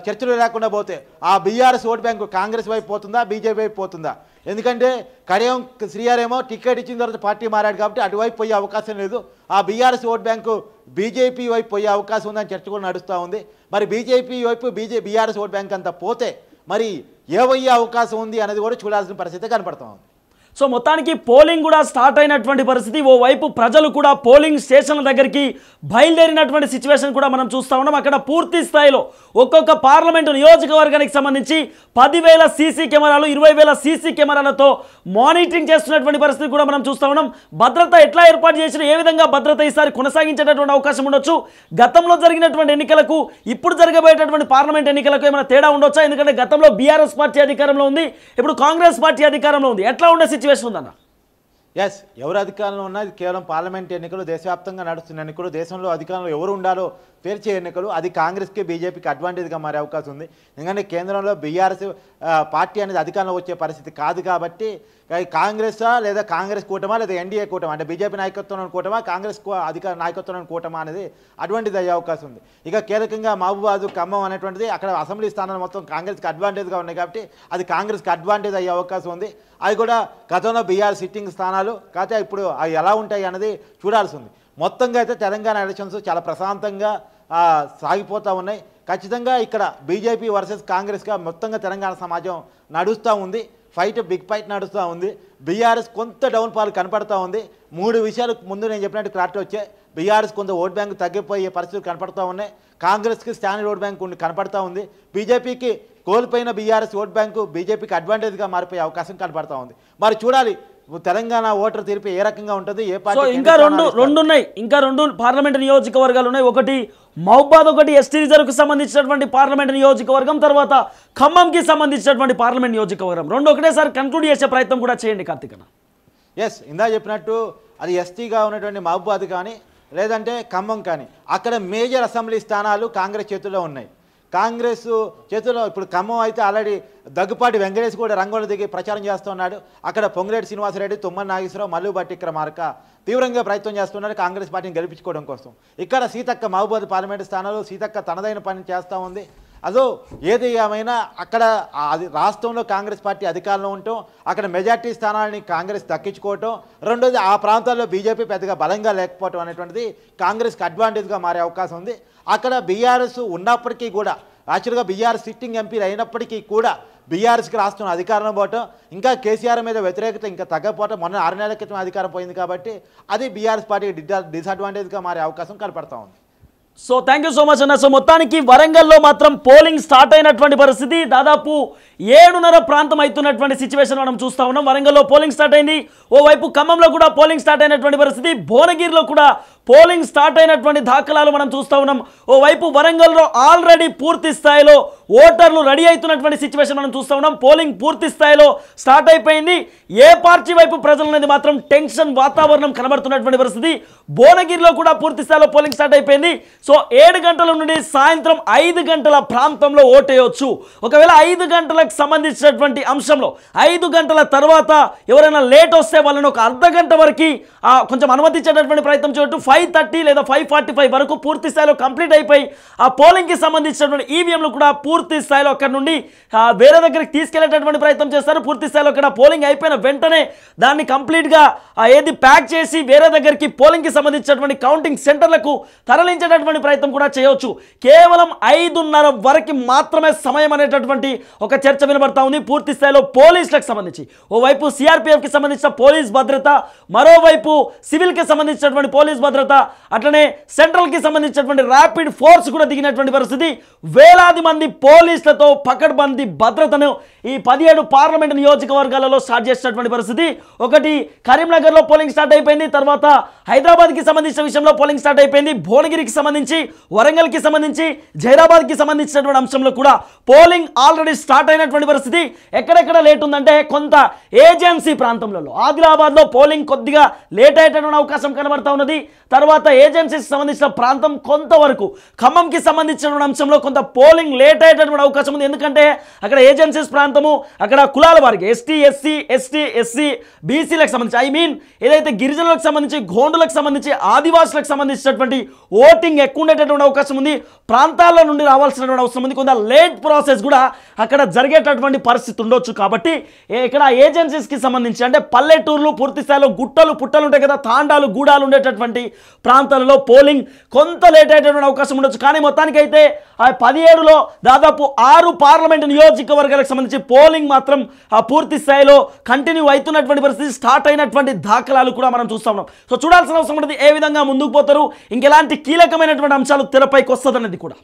చర్చలు లేకుండా పోతే ఆ బీఆర్ఎస్ ఓటు బ్యాంకు కాంగ్రెస్ వైపు పోతుందా బీజేపీ వైపు పోతుందా ఎందుకంటే కడియం ఏమో టికెట్ ఇచ్చిన తర్వాత పార్టీ మారాడు కాబట్టి అటువైపు పోయే అవకాశం లేదు ఆ బీఆర్ఎస్ ఓటు బ్యాంకు బీజేపీ వైపు పోయే అవకాశం ఉందని చర్చ కూడా నడుస్తూ ఉంది మరి బీజేపీ వైపు బీజే బీఆర్ఎస్ ఓటు బ్యాంక్ అంతా పోతే మరి ఏవయ్యే అవకాశం ఉంది అనేది కూడా చూడాల్సిన పరిస్థితి కనపడుతూ ఉంది సో మొత్తానికి పోలింగ్ కూడా స్టార్ట్
అయినటువంటి పరిస్థితి ఓవైపు ప్రజలు కూడా పోలింగ్ స్టేషన్ల దగ్గరికి బయలుదేరినటువంటి సిచ్యువేషన్ కూడా మనం చూస్తూ ఉన్నాం అక్కడ పూర్తి స్థాయిలో ఒక్కొక్క పార్లమెంట్ నియోజకవర్గానికి సంబంధించి పదివేల సీసీ కెమెరాలు ఇరవై వేల సీసీ కెమెరాలతో మానిటరింగ్ చేస్తున్నటువంటి పరిస్థితి కూడా మనం చూస్తూ ఉన్నాం భద్రత ఎట్లా ఏర్పాటు చేసిన ఏ విధంగా భద్రత ఈసారి కొనసాగించేటటువంటి అవకాశం ఉండొచ్చు గతంలో జరిగినటువంటి ఎన్నికలకు ఇప్పుడు జరగబోయేటటువంటి పార్లమెంట్ ఎన్నికలకు ఏమైనా తేడా ఉండొచ్చా ఎందుకంటే గతంలో బీఆర్ఎస్ పార్టీ అధికారంలో ఉంది ఇప్పుడు కాంగ్రెస్ పార్టీ అధికారంలో ఉంది ఎట్లా ఉండే సిచ్యువేషన్ ఉందన్న
ఎస్ ఎవరు అధికారంలో ఉన్నా కేవలం పార్లమెంట్ ఎన్నికలు దేశవ్యాప్తంగా నడుస్తున్న ఎన్నికలు దేశంలో అధికారంలో ఎవరు ఉండాలో తేల్చే ఎన్నికలు అది కాంగ్రెస్కి బీజేపీకి అడ్వాంటేజ్గా మారే అవకాశం ఉంది ఎందుకంటే కేంద్రంలో బీఆర్ఎస్ పార్టీ అనేది అధికారంలో వచ్చే పరిస్థితి కాదు కాబట్టి కాంగ్రెసా లేదా కాంగ్రెస్ కూటమా లేదా ఎన్డీఏ కూటమా అంటే బీజేపీ నాయకత్వంలో కూటమా కాంగ్రెస్ అధికార నాయకత్వంలో కూటమా అనేది అటువంటిది అయ్యే అవకాశం ఉంది ఇక కీలకంగా మహబూబాదు ఖమ్మం అనేటువంటిది అక్కడ అసెంబ్లీ స్థానాలు మొత్తం కాంగ్రెస్కి అడ్వాంటేజ్గా ఉన్నాయి కాబట్టి అది కాంగ్రెస్కి అడ్వాంటేజ్ అయ్యే అవకాశం ఉంది అది కూడా గతంలో బీఆర్ సిట్టింగ్ స్థానాలు కాకపోతే ఇప్పుడు అవి ఎలా ఉంటాయి అనేది చూడాల్సి ఉంది మొత్తంగా అయితే తెలంగాణ ఎలక్షన్స్ చాలా ప్రశాంతంగా సాగిపోతూ ఉన్నాయి ఖచ్చితంగా ఇక్కడ బీజేపీ వర్సెస్ కాంగ్రెస్గా మొత్తంగా తెలంగాణ సమాజం నడుస్తూ ఉంది ఫైట్ బిగ్ ఫైట్ నడుస్తూ ఉంది బీఆర్ఎస్ కొంత డౌన్ ఫాల్ కనపడతా ఉంది మూడు విషయాలు ముందు నేను చెప్పినట్టు క్లారిటీ వచ్చే బీఆర్ఎస్ కొంత ఓట్ బ్యాంక్ తగ్గిపోయే పరిస్థితులు కనపడుతూ ఉన్నాయి కాంగ్రెస్కి స్టాండర్డ్ ఓట్ బ్యాంక్ కనపడుతూ ఉంది బీజేపీకి కోల్పోయిన బీఆర్ఎస్ ఓట్ బ్యాంకు బీజేపీకి అడ్వాంటేజ్గా మారిపోయే అవకాశం కనపడుతూ ఉంది మరి చూడాలి తెలంగాణ ఓటర్ తీర్పు ఏ రకంగా ఉంటుంది ఏ పార్టీ ఇంకా రెండు
రెండు ఉన్నాయి ఇంకా రెండు పార్లమెంట్ నియోజకవర్గాలు ఉన్నాయి ఒకటి మహబాద్ ఒకటి ఎస్టీ రిజర్వ్ కి సంబంధించినటువంటి పార్లమెంట్ నియోజకవర్గం తర్వాత ఖమ్మంకి సంబంధించినటువంటి పార్లమెంట్ నియోజకవర్గం రెండు ఒకటేసారి కన్క్లూడ్ చేసే ప్రయత్నం కూడా చేయండి కార్తికన
ఎస్ ఇందా చెప్పినట్టు అది ఎస్టీగా ఉన్నటువంటి మహబాద్ కానీ లేదంటే ఖమ్మం కానీ అక్కడ మేజర్ అసెంబ్లీ స్థానాలు కాంగ్రెస్ చేతుల్లో ఉన్నాయి కాంగ్రెస్ చేతిలో ఇప్పుడు ఖమ్మం అయితే ఆల్రెడీ దగ్గుపాటి వెంకటేష్ కూడా రంగంలో దిగి ప్రచారం చేస్తున్నాడు అక్కడ పొంగిరెడ్డి శ్రీనివాసరెడ్డి తుమ్మన నాగేశ్వరరావు మల్లు భట్టిక్రమార్క తీవ్రంగా ప్రయత్నం చేస్తున్నారు కాంగ్రెస్ పార్టీని గెలిపించుకోవడం కోసం ఇక్కడ సీతక్క మహబూబాద్ పార్లమెంటు స్థానంలో సీతక్క తనదైన పని చేస్తూ ఉంది అదో ఏది ఏమైనా అక్కడ అది రాష్ట్రంలో కాంగ్రెస్ పార్టీ అధికారంలో ఉండటం అక్కడ మెజార్టీ స్థానాలని కాంగ్రెస్ దక్కించుకోవటం రెండోది ఆ ప్రాంతాల్లో బీజేపీ పెద్దగా బలంగా లేకపోవటం అనేటువంటిది కాంగ్రెస్కి అడ్వాంటేజ్గా మారే అవకాశం ఉంది అక్కడ బీఆర్ఎస్ ఉన్నప్పటికీ కూడా యాక్చువల్గా బీఆర్ఎస్ సిట్టింగ్ ఎంపీలు అయినప్పటికీ కూడా బీఆర్ఎస్కి రాష్ట్రం అధికారం పోవటం ఇంకా కేసీఆర్ మీద వ్యతిరేకత ఇంకా తగ్గపోవటం మొన్న ఆరు నెలల క్రితం అధికారం పోయింది కాబట్టి అది బీఆర్ఎస్ పార్టీకి డిసడ్వాంటేజ్గా మారే అవకాశం కనపడతా ఉంది so thank
you so much అన్న సో మొత్తానికి వరంగల్లో మాత్రం పోలింగ్ స్టార్ట్ అయినటువంటి పరిస్థితి దాదాపు ఏడున్నర ప్రాంతం అవుతున్నటువంటి సిచ్యువేషన్ మనం చూస్తూ ఉన్నాం వరంగల్లో పోలింగ్ స్టార్ట్ అయింది ఓవైపు ఖమ్మంలో కూడా పోలింగ్ స్టార్ట్ అయినటువంటి పరిస్థితి భువనగిరిలో కూడా పోలింగ్ స్టార్ట్ అయినటువంటి దాఖలాలు మనం చూస్తూ ఉన్నాం ఓవైపు వరంగల్లో ఆల్రెడీ పూర్తి స్థాయిలో ఓటర్లు రెడీ అవుతున్నటువంటి సిచ్యువేషన్ మనం చూస్తూ ఉన్నాం పోలింగ్ పూర్తి స్థాయిలో స్టార్ట్ అయిపోయింది ఏ పార్టీ వైపు ప్రజలు అనేది మాత్రం టెన్షన్ వాతావరణం కనబడుతున్నటువంటి పరిస్థితి భువనగిరిలో కూడా పూర్తి స్థాయిలో పోలింగ్ స్టార్ట్ అయిపోయింది సో ఏడు గంటల నుండి సాయంత్రం ఐదు గంటల ప్రాంతంలో ఓటేయొచ్చు ఒకవేళ ఐదు గంటలకు సంబంధించినటువంటి అంశంలో ఐదు గంటల తర్వాత ఎవరైనా లేట్ వస్తే వాళ్ళని ఒక అర్ధ గంట వరకు కొంచెం అనుమతించేటటువంటి ప్రయత్నం చేయొచ్చు ఫైవ్ థర్టీ లేదా ఫైవ్ ఫార్టీ ఫైవ్ వరకు పూర్తి స్థాయిలో కంప్లీట్ అయిపోయి ఆ పోలింగ్కి సంబంధించినటువంటి ఈవీఎంలు e కూడా పూర్తి స్థాయిలో అక్కడ నుండి వేరే దగ్గరికి తీసుకెళ్లేటటువంటి ప్రయత్నం చేస్తారు పూర్తి స్థాయిలో అక్కడ పోలింగ్ అయిపోయిన వెంటనే దాన్ని కంప్లీట్గా ఏది ప్యాక్ చేసి వేరే దగ్గరికి పోలింగ్కి సంబంధించినటువంటి కౌంటింగ్ సెంటర్లకు తరలించేటటువంటి ప్రయత్నం కూడా చేయవచ్చు కేవలం ఐదున్నర వరకు మాత్రమే సమయం అనేటటువంటి ఒక చర్చ వినబడతా ఉంది పూర్తి స్థాయిలో పోలీసులకు సంబంధించి ఓవైపు సిఆర్పిఎఫ్కి సంబంధించిన పోలీస్ భద్రత మరోవైపు సివిల్కి సంబంధించినటువంటి పోలీస్ భద్రత ఉష్ణోగ్రత అట్లనే సెంట్రల్కి సంబంధించినటువంటి ర్యాపిడ్ ఫోర్స్ కూడా దిగినటువంటి పరిస్థితి వేలాది మంది పోలీసులతో పకడ్బందీ భద్రతను ఈ పదిహేడు పార్లమెంట్ నియోజకవర్గాలలో స్టార్ట్ చేసినటువంటి పరిస్థితి ఒకటి కరీంనగర్లో పోలింగ్ స్టార్ట్ అయిపోయింది తర్వాత హైదరాబాద్కి సంబంధించిన విషయంలో పోలింగ్ స్టార్ట్ అయిపోయింది భువనగిరికి సంబంధించి వరంగల్కి సంబంధించి జైరాబాద్కి సంబంధించినటువంటి అంశంలో కూడా పోలింగ్ ఆల్రెడీ స్టార్ట్ అయినటువంటి పరిస్థితి ఎక్కడెక్కడ లేట్ ఉందంటే కొంత ఏజెన్సీ ప్రాంతంలో ఆదిలాబాద్లో పోలింగ్ కొద్దిగా లేట్ అయ్యేటటువంటి అవకాశం కనబడతా ఉన్నది తర్వాత ఏజెన్సీకి సంబంధించిన ప్రాంతం కొంతవరకు ఖమ్మంకి సంబంధించిన అంశంలో కొంత పోలింగ్ లేట్ అయ్యేటటువంటి అవకాశం ఉంది ఎందుకంటే అక్కడ ఏజెన్సీస్ ప్రాంతము అక్కడ కులాల వారికి ఎస్టీ ఎస్సీ ఎస్టీ ఎస్సీ బీసీలకు సంబంధించి ఐ మీన్ ఏదైతే గిరిజనులకు సంబంధించి గోండులకు సంబంధించి ఆదివాసులకు సంబంధించినటువంటి ఓటింగ్ ఎక్కువ ఉండేటటువంటి అవకాశం ఉంది ప్రాంతాల నుండి రావాల్సినటువంటి అవసరం ఉంది కొంత లేట్ ప్రాసెస్ కూడా అక్కడ జరిగేటటువంటి పరిస్థితి ఉండొచ్చు కాబట్టి ఇక్కడ ఏజెన్సీస్కి సంబంధించి అంటే పల్లెటూర్లు పూర్తి స్థాయిలో గుట్టలు పుట్టలు ఉంటాయి కదా తాండాలు గూడాలు ఉండేటటువంటి ప్రాంతాలలో పోలింగ్ కొంత లేట్ అయ్యేటువంటి అవకాశం ఉండొచ్చు కానీ మొత్తానికైతే ఆ పదిహేడులో దాదాపు ఆరు పార్లమెంట్ నియోజకవర్గాలకు సంబంధించి పోలింగ్ మాత్రం ఆ పూర్తి స్థాయిలో కంటిన్యూ అవుతున్నటువంటి పరిస్థితి స్టార్ట్ అయినటువంటి దాఖలాలు కూడా మనం చూస్తా ఉన్నాం సో చూడాల్సిన అవసరం ఉంటుంది ఏ విధంగా ముందుకు పోతారు ఇంకెలాంటి కీలకమైనటువంటి అంశాలు తెరపైకి వస్తుంది కూడా